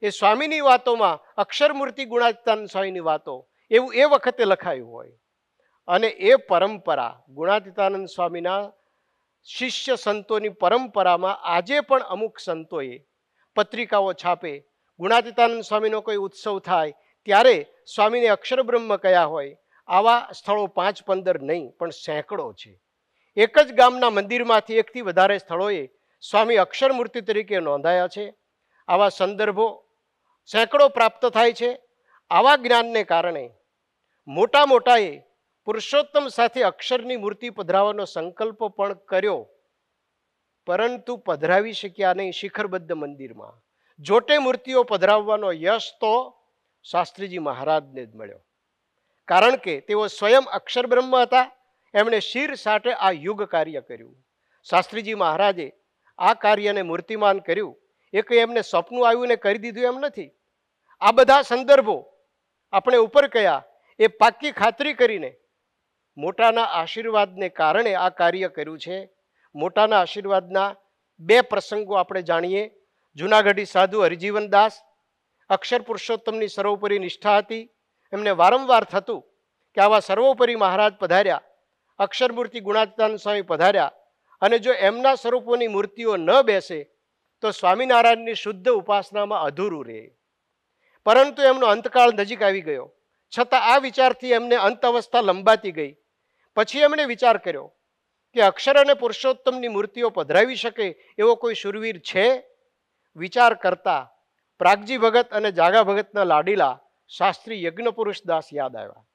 એ સ્વામીની વાતોમાં અક્ષરમૂર્તિ ગુણાતીતાન સ્વામીની વાતો એવું એ વખતે લખાયું હોય અને એ પરંપરા ગુણાતીતાનંદ સ્વામીના શિષ્ય સંતોની પરંપરામાં આજે પણ અમુક સંતોએ પત્રિકાઓ છાપે ગુણાતીતાનંદ સ્વામીનો કોઈ ઉત્સવ થાય ત્યારે સ્વામીને અક્ષરબ્રહ્મ કયા હોય આવા સ્થળો પાંચ પંદર નહીં પણ સેંકડો છે એક જ ગામના મંદિરમાંથી એકથી વધારે સ્થળોએ સ્વામી અક્ષરમૂર્તિ તરીકે નોંધાયા છે આવા સંદર્ભો સેંકડો પ્રાપ્ત થાય છે આવા જ્ઞાનને કારણે મોટા મોટાએ પુરુષોત્તમ સાથે અક્ષરની મૂર્તિ પધરાવવાનો સંકલ્પ પણ કર્યો પરંતુ પધરાવી શક્યા નહીં શિખરબદ્ધ મંદિરમાં જોટે મૂર્તિઓ પધરાવવાનો યશ તો શાસ્ત્રીજી મહારાજને જ મળ્યો કારણ કે તેઓ સ્વયં અક્ષર બ્રહ્મ હતા એમણે શિર સાથે આ યુગ કાર્ય કર્યું શાસ્ત્રીજી મહારાજે આ કાર્યને મૂર્તિમાન કર્યું એ કંઈ એમને સપનું આવ્યું ને કરી દીધું એમ નથી આ બધા સંદર્ભો આપણે ઉપર કયા એ પાક્કી ખાતરી કરીને મોટાના આશીર્વાદને કારણે આ કાર્ય કર્યું છે મોટાના આશીર્વાદના બે પ્રસંગો આપણે જાણીએ જૂનાગઢી સાધુ હરિજીવનદાસ અક્ષર પુરુષોત્તમની સર્વોપરી નિષ્ઠા હતી એમને વારંવાર થતું કે આવા સર્વોપરી મહારાજ પધાર્યા અક્ષરમૂર્તિ ગુણાતીતાન સ્વામી પધાર્યા અને જો એમના સ્વરૂપોની મૂર્તિઓ ન બેસે તો સ્વામિનારાયણની શુદ્ધ ઉપાસનામાં અધૂરું રહે પરંતુ એમનો અંતકાળ નજીક આવી ગયો છતાં આ વિચારથી એમને અંત અવસ્થા લંબાતી ગઈ પછી એમણે વિચાર કર્યો કે અક્ષર અને પુરુષોત્તમની મૂર્તિઓ પધરાવી શકે એવો કોઈ શુરવીર છે વિચાર કરતા પ્રાગજી ભગત અને જાગા ભગતના લાડીલા શાસ્ત્રી યજ્ઞપુરુષ દાસ યાદ આવ્યા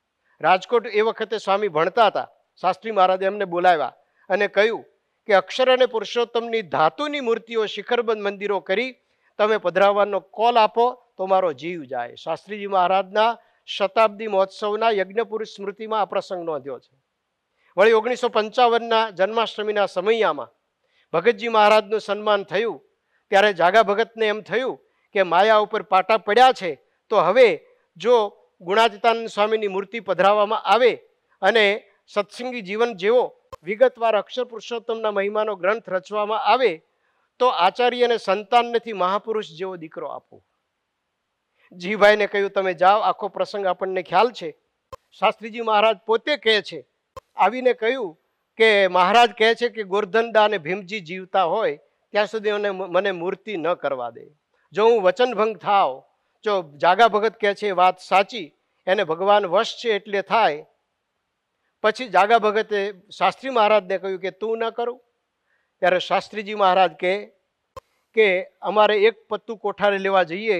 રાજકોટ એ વખતે સ્વામી ભણતા હતા શાસ્ત્રી મહારાજે એમને બોલાવ્યા અને કહ્યું કે અક્ષર અને પુરુષોત્તમની ધાતુની મૂર્તિઓ શિખરબંધ મંદિરો કરી તમે પધરાવવાનો કોલ આપો તો મારો જીવ જાય શાસ્ત્રીજી મહારાજના શતાબ્દી મહોત્સવના યજ્ઞપુરુષ સ્મૃતિમાં આ પ્રસંગ નોંધ્યો છે વળી ઓગણીસો પંચાવનના જન્માષ્ટમીના સમયમાં ભગતજી મહારાજનું સન્માન થયું ત્યારે જાગા ભગતને એમ થયું કે માયા ઉપર પાટા પડ્યા છે તો હવે જો ગુણાતીતાનંદ સ્વામીની મૂર્તિ પધરાવવામાં આવે અને સત્સંગી જીવન જેવો વિગતવાર અક્ષર પુરુષોત્તમના મહિમાનો ગ્રંથ રચવામાં આવે તો આચાર્યને સંતાન નથી મહાપુરુષ જેવો દીકરો આપો જીભાઈને કહ્યું તમે જાઓ આખો પ્રસંગ આપણને ખ્યાલ છે શાસ્ત્રીજી મહારાજ પોતે કહે છે આવીને કહ્યું કે મહારાજ કહે છે કે ગોરધનદા અને ભીમજી જીવતા હોય ત્યાં સુધી મને મને મૂર્તિ ન કરવા દે જો હું વચનભંગ થાવ જો જાગા ભગત કહે છે વાત સાચી એને ભગવાન વશ છે એટલે થાય પછી જાગા ભગતે શાસ્ત્રી મહારાજને કહ્યું કે તું ન કરું ત્યારે શાસ્ત્રીજી મહારાજ કહે કે અમારે એક પત્તું કોઠારે લેવા જઈએ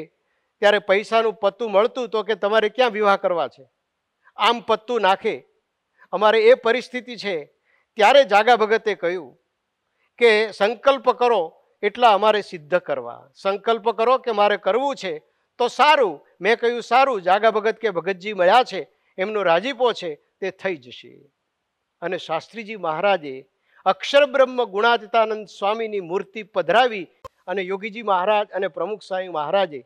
ત્યારે પૈસાનું પત્તું મળતું તો કે તમારે ક્યાં વિવાહ કરવા છે આમ પત્તું નાખે અમારે એ પરિસ્થિતિ છે ત્યારે જાગા ભગતે કહ્યું કે સંકલ્પ કરો એટલા અમારે સિદ્ધ કરવા સંકલ્પ કરો કે મારે કરવું છે તો સારું મેં કહ્યું સારું જાગા ભગત કે ભગતજી મળ્યા છે એમનો રાજીપો છે તે થઈ જશે અને શાસ્ત્રીજી મહારાજે અક્ષરબ્રહ્મ બ્રહ્મ ગુણાતીતાનંદ સ્વામીની મૂર્તિ પધરાવી અને યોગીજી મહારાજ અને પ્રમુખ સ્વામી મહારાજે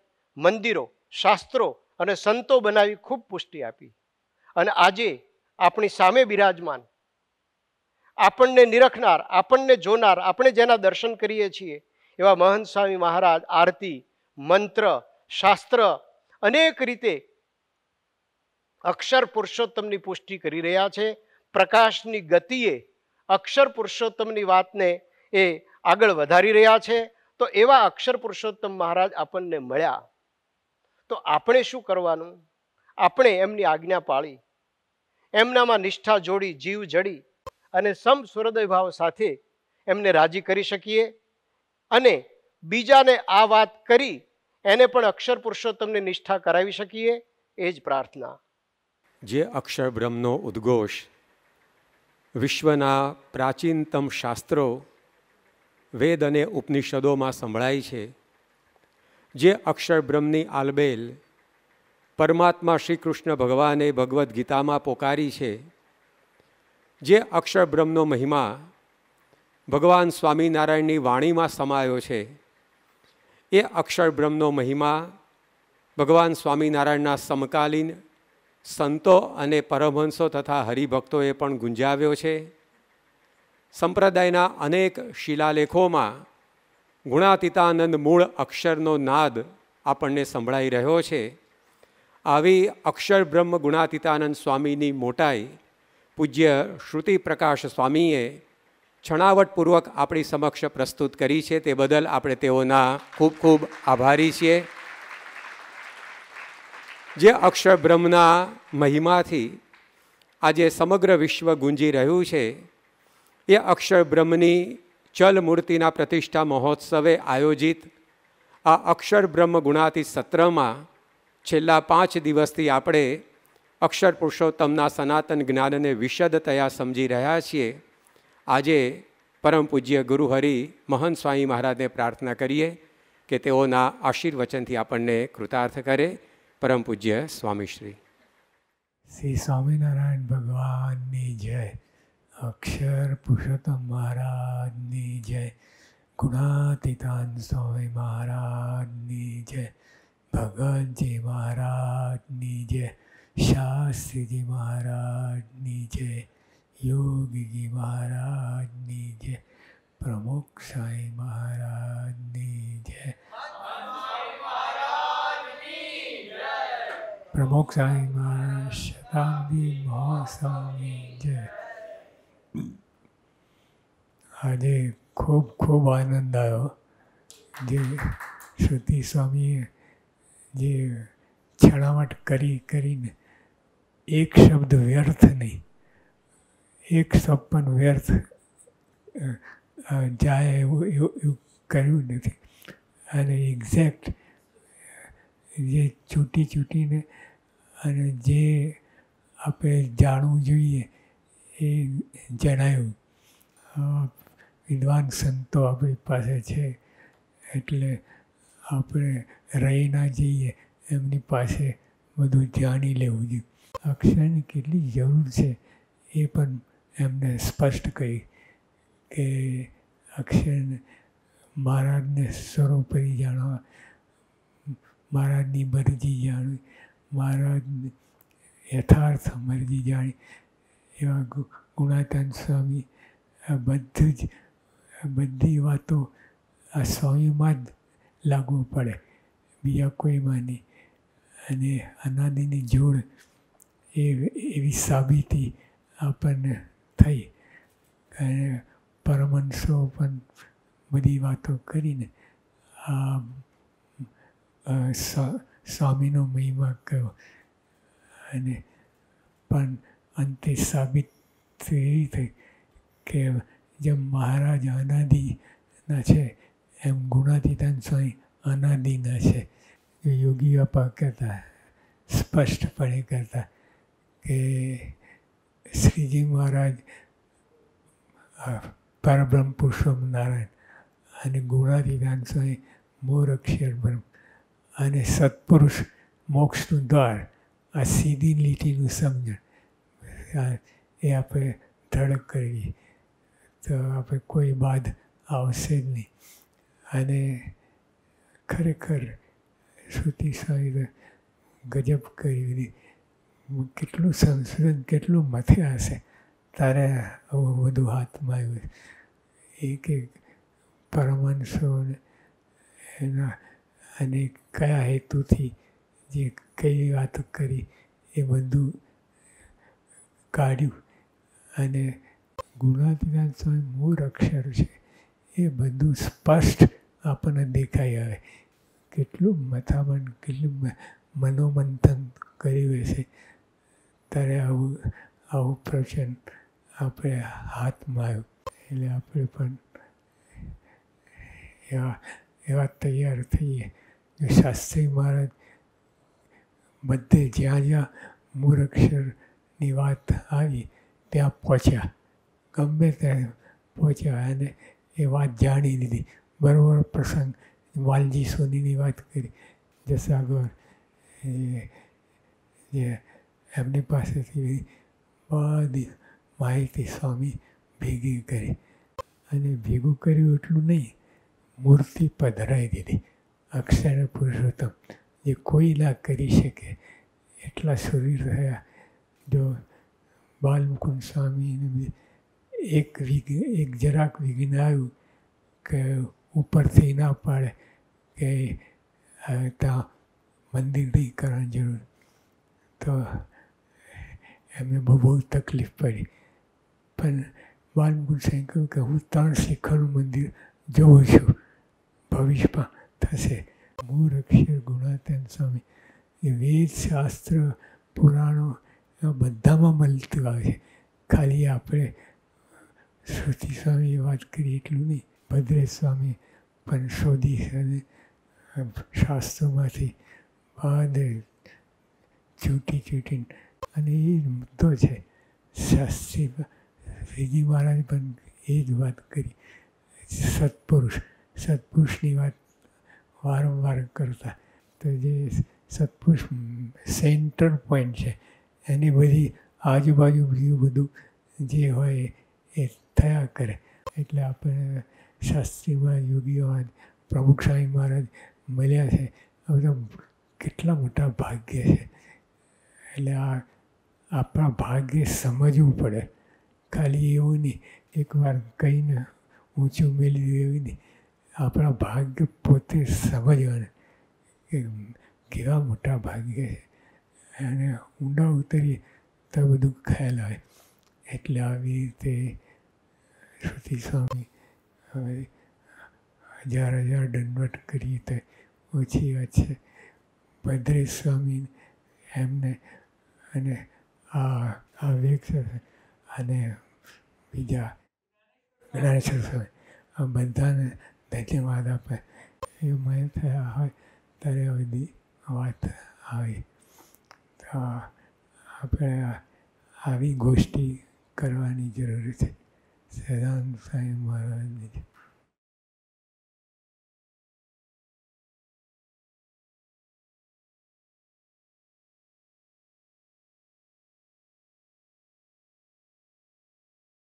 મંદિરો શાસ્ત્રો અને સંતો બનાવી ખૂબ પુષ્ટિ આપી અને આજે આપણી સામે બિરાજમાન આપણને નિરખનાર આપણને જોનાર આપણે જેના દર્શન કરીએ છીએ એવા મહંત સ્વામી મહારાજ આરતી મંત્ર શાસ્ત્ર અનેક રીતે અક્ષર પુરુષોત્તમની પુષ્ટિ કરી રહ્યા છે પ્રકાશની ગતિએ અક્ષર પુરુષોત્તમની વાતને એ આગળ વધારી રહ્યા છે તો એવા અક્ષર પુરુષોત્તમ મહારાજ આપણને મળ્યા તો આપણે શું કરવાનું આપણે એમની આજ્ઞા પાળી એમનામાં નિષ્ઠા જોડી જીવ જડી અને સમ ભાવ સાથે એમને રાજી કરી શકીએ અને બીજાને આ વાત કરી એને પણ અક્ષર પુરુષોત્તમની નિષ્ઠા કરાવી શકીએ એ જ પ્રાર્થના જે અક્ષર બ્રહ્મનો ઉદ્ઘોષ વિશ્વના પ્રાચીનતમ શાસ્ત્રો વેદ અને ઉપનિષદોમાં સંભળાય છે જે અક્ષર બ્રહ્મની આલબેલ પરમાત્મા શ્રી કૃષ્ણ ભગવાને ભગવદ્ ગીતામાં પોકારી છે જે અક્ષર બ્રહ્મનો મહિમા ભગવાન સ્વામિનારાયણની વાણીમાં સમાયો છે એ અક્ષર બ્રહ્મનો મહિમા ભગવાન સ્વામિનારાયણના સમકાલીન સંતો અને પરમહંસો તથા હરિભક્તોએ પણ ગુંજાવ્યો છે સંપ્રદાયના અનેક શિલાલેખોમાં ગુણાતીતાનંદ મૂળ અક્ષરનો નાદ આપણને સંભળાઈ રહ્યો છે આવી અક્ષર બ્રહ્મ ગુણાતીતાનંદ સ્વામીની મોટાઈ પૂજ્ય શ્રુતિ પ્રકાશ સ્વામીએ છણાવટપૂર્વક આપણી સમક્ષ પ્રસ્તુત કરી છે તે બદલ આપણે તેઓના ખૂબ ખૂબ આભારી છીએ જે અક્ષર બ્રહ્મના મહિમાથી આજે સમગ્ર વિશ્વ ગુંજી રહ્યું છે એ અક્ષર બ્રહ્મની ચલ પ્રતિષ્ઠા મહોત્સવે આયોજિત આ અક્ષર બ્રહ્મ ગુણાતી સત્રમાં છેલ્લા પાંચ દિવસથી આપણે અક્ષર પુરુષોત્તમના સનાતન જ્ઞાનને વિશદતયા સમજી રહ્યા છીએ આજે પરમ પૂજ્ય ગુરુહરિ મહંત સ્વામી મહારાજને પ્રાર્થના કરીએ કે તેઓના આશીર્વચનથી આપણને કૃતાર્થ કરે પરમ પૂજ્ય સ્વામીશ્રી શ્રી સ્વામિનારાયણ ભગવાનની જય અક્ષર પુરુષોત્તમ મહારાજની જય ગુણાતીતાન સ્વામી મહારાજની જય ભગતજી મહારાજની જય શાસ્ત્રીજી મહારાજની જય યોગીજી મહારાજની જય પ્રમુખ સાંઈ મહારાજની જય પ્રમુખ સાંઈ મહારાજ શતાબ્દી મહાસ્વામી જય આજે ખૂબ ખૂબ આનંદ આવ્યો જે શ્રુતિ સ્વામીએ જે છણાવટ કરી કરીને એક શબ્દ વ્યર્થ નહીં એક શબ્દ પણ વ્યર્થ જાય એવું એવું કર્યું નથી અને એક્ઝેક્ટ જે છૂટી છૂટીને અને જે આપણે જાણવું જોઈએ એ જણાયું વિદ્વાન સંતો આપણી પાસે છે એટલે આપણે રહી ના જઈએ એમની પાસે બધું જાણી લેવું જોઈએ અક્ષરની કેટલી જરૂર છે એ પણ એમને સ્પષ્ટ કહી કે અક્ષરને મહારાજને સ્વરૂપરી જાણવા મહારાજની મરજી જાણવી મારા યથાર્થ મરજી જાણી એવા ગુણાતાન સ્વામી બધું જ બધી વાતો આ સ્વામીમાં જ લાગુ પડે બીજા કોઈમાં નહીં અને અનાદિની જોડ એ એવી સાબિતી આપણને થઈ અને પરમંશો પણ બધી વાતો કરીને આ સ્વામીનો મહિમા કયો અને પણ અંતે સાબિત એવી થઈ કે જેમ મહારાજ અનાદિના છે એમ ગુણાતીતાન સ્વામી અનાદિના છે જો યોગી આપા કરતા સ્પષ્ટપણે કરતા કે શ્રીજી મહારાજ પરબ્રહ્મ પુરુષોત્તમ નારાયણ અને ગુણાતીતાન સ્વામી મોર અક્ષર બ્રહ્મ અને સત્પુરુષ મોક્ષનું દ્વાર આ સીધી લીટીનું સમજણ એ આપણે ધડક કરવી તો આપણે કોઈ બાદ આવશે જ નહીં અને ખરેખર શ્રુતિ સ્વામી ગજબ કરી દીધી કેટલું સંશોધન કેટલું મથે હશે તારે આવું બધું હાથમાં આવ્યું એક એક પરમાંશો એના અને કયા હેતુથી જે કઈ વાતો કરી એ બધું કાઢ્યું અને ગુણાતિનાથ સ્વામી મૂળ અક્ષર છે એ બધું સ્પષ્ટ આપણને દેખાય આવે કેટલું મથામણ કેટલું મનોમંથન કર્યું હશે ત્યારે આવું આવું પ્રવચન આપણે હાથમાં આવ્યું એટલે આપણે પણ એવા એવા તૈયાર થઈએ કે શાસ્ત્રી મહારાજ બધે જ્યાં જ્યાં મૂળાક્ષરની વાત આવી ત્યાં પહોંચ્યા ગમે ત્યાં પહોંચ્યા અને એ વાત જાણી લીધી બરોબર પ્રસંગ વાલજી સોનીની વાત કરી જસાગર જે એમની પાસેથી બધી માહિતી સ્વામી ભેગી કરી અને ભેગું કર્યું એટલું નહીં મૂર્તિ પધરાવી દીધી અક્ષર પુરુષોત્તમ જે કોઈ ના કરી શકે એટલા શરીર થયા જો બાલમુકુંદ સ્વામીને એક વિઘ એક જરાક વિઘ્ન આવ્યું કે ઉપરથી ના પાડે કે ત્યાં મંદિરથી કરવાની જરૂર તો એમને બહુ બહુ તકલીફ પડી પણ બાલમુકુંદ સાંઈ કહ્યું કે હું ત્રણ શિખરનું મંદિર જોઉં છું ભવિષ્યમાં થશે મૂળ અક્ષર ગુણાતન સ્વામી એ વેદ શાસ્ત્ર પુરાણો બધામાં મળતું આવે છે ખાલી આપણે શ્રુતિ સ્વામી વાત કરીએ એટલું નહીં ભદ્રે સ્વામી પણ શોધી અને શાસ્ત્રોમાંથી બાદ ચૂંટી ચૂંટીને અને એ જ મુદ્દો છે શાસ્ત્રી શ્રીજી મહારાજ પણ એ જ વાત કરી સત્પુરુષ સત્પુરુષની વાત વારંવાર કરતા તો જે સત્પુરુષ સેન્ટર પોઈન્ટ છે એની બધી આજુબાજુ બીજું બધું જે હોય એ થયા કરે એટલે આપણે શાસ્ત્રીમાં યોગીઓમાં પ્રમુખ મહારાજ મળ્યા છે આ બધા કેટલા મોટા ભાગ્ય છે એટલે આ આપણા ભાગ્ય સમજવું પડે ખાલી એવું નહીં એકવાર કહીને ઊંચું મેળવ્યું એવું નહીં આપણા ભાગ્ય પોતે સમજવાને કે કેવા મોટા ભાગ્ય છે અને ઊંડા ઉતરીએ તો બધું ખ્યાલ આવે એટલે આવી રીતે શ્રુતિ સ્વામી હવે હજાર હજાર દંડવટ કરીએ તો ઓછી વાત છે ભદ્રેશ સ્વામી એમને અને આ આ વેક્ષર અને બીજા જ્ઞાનેશ્વર સ્વામી આ બધાને ધન્યવાદ આપે એ મય થયા હોય ત્યારે બધી વાત આવી તો આપણે આવી ગોષ્ઠી કરવાની જરૂર છે સદાન સાંઈ મહારાજની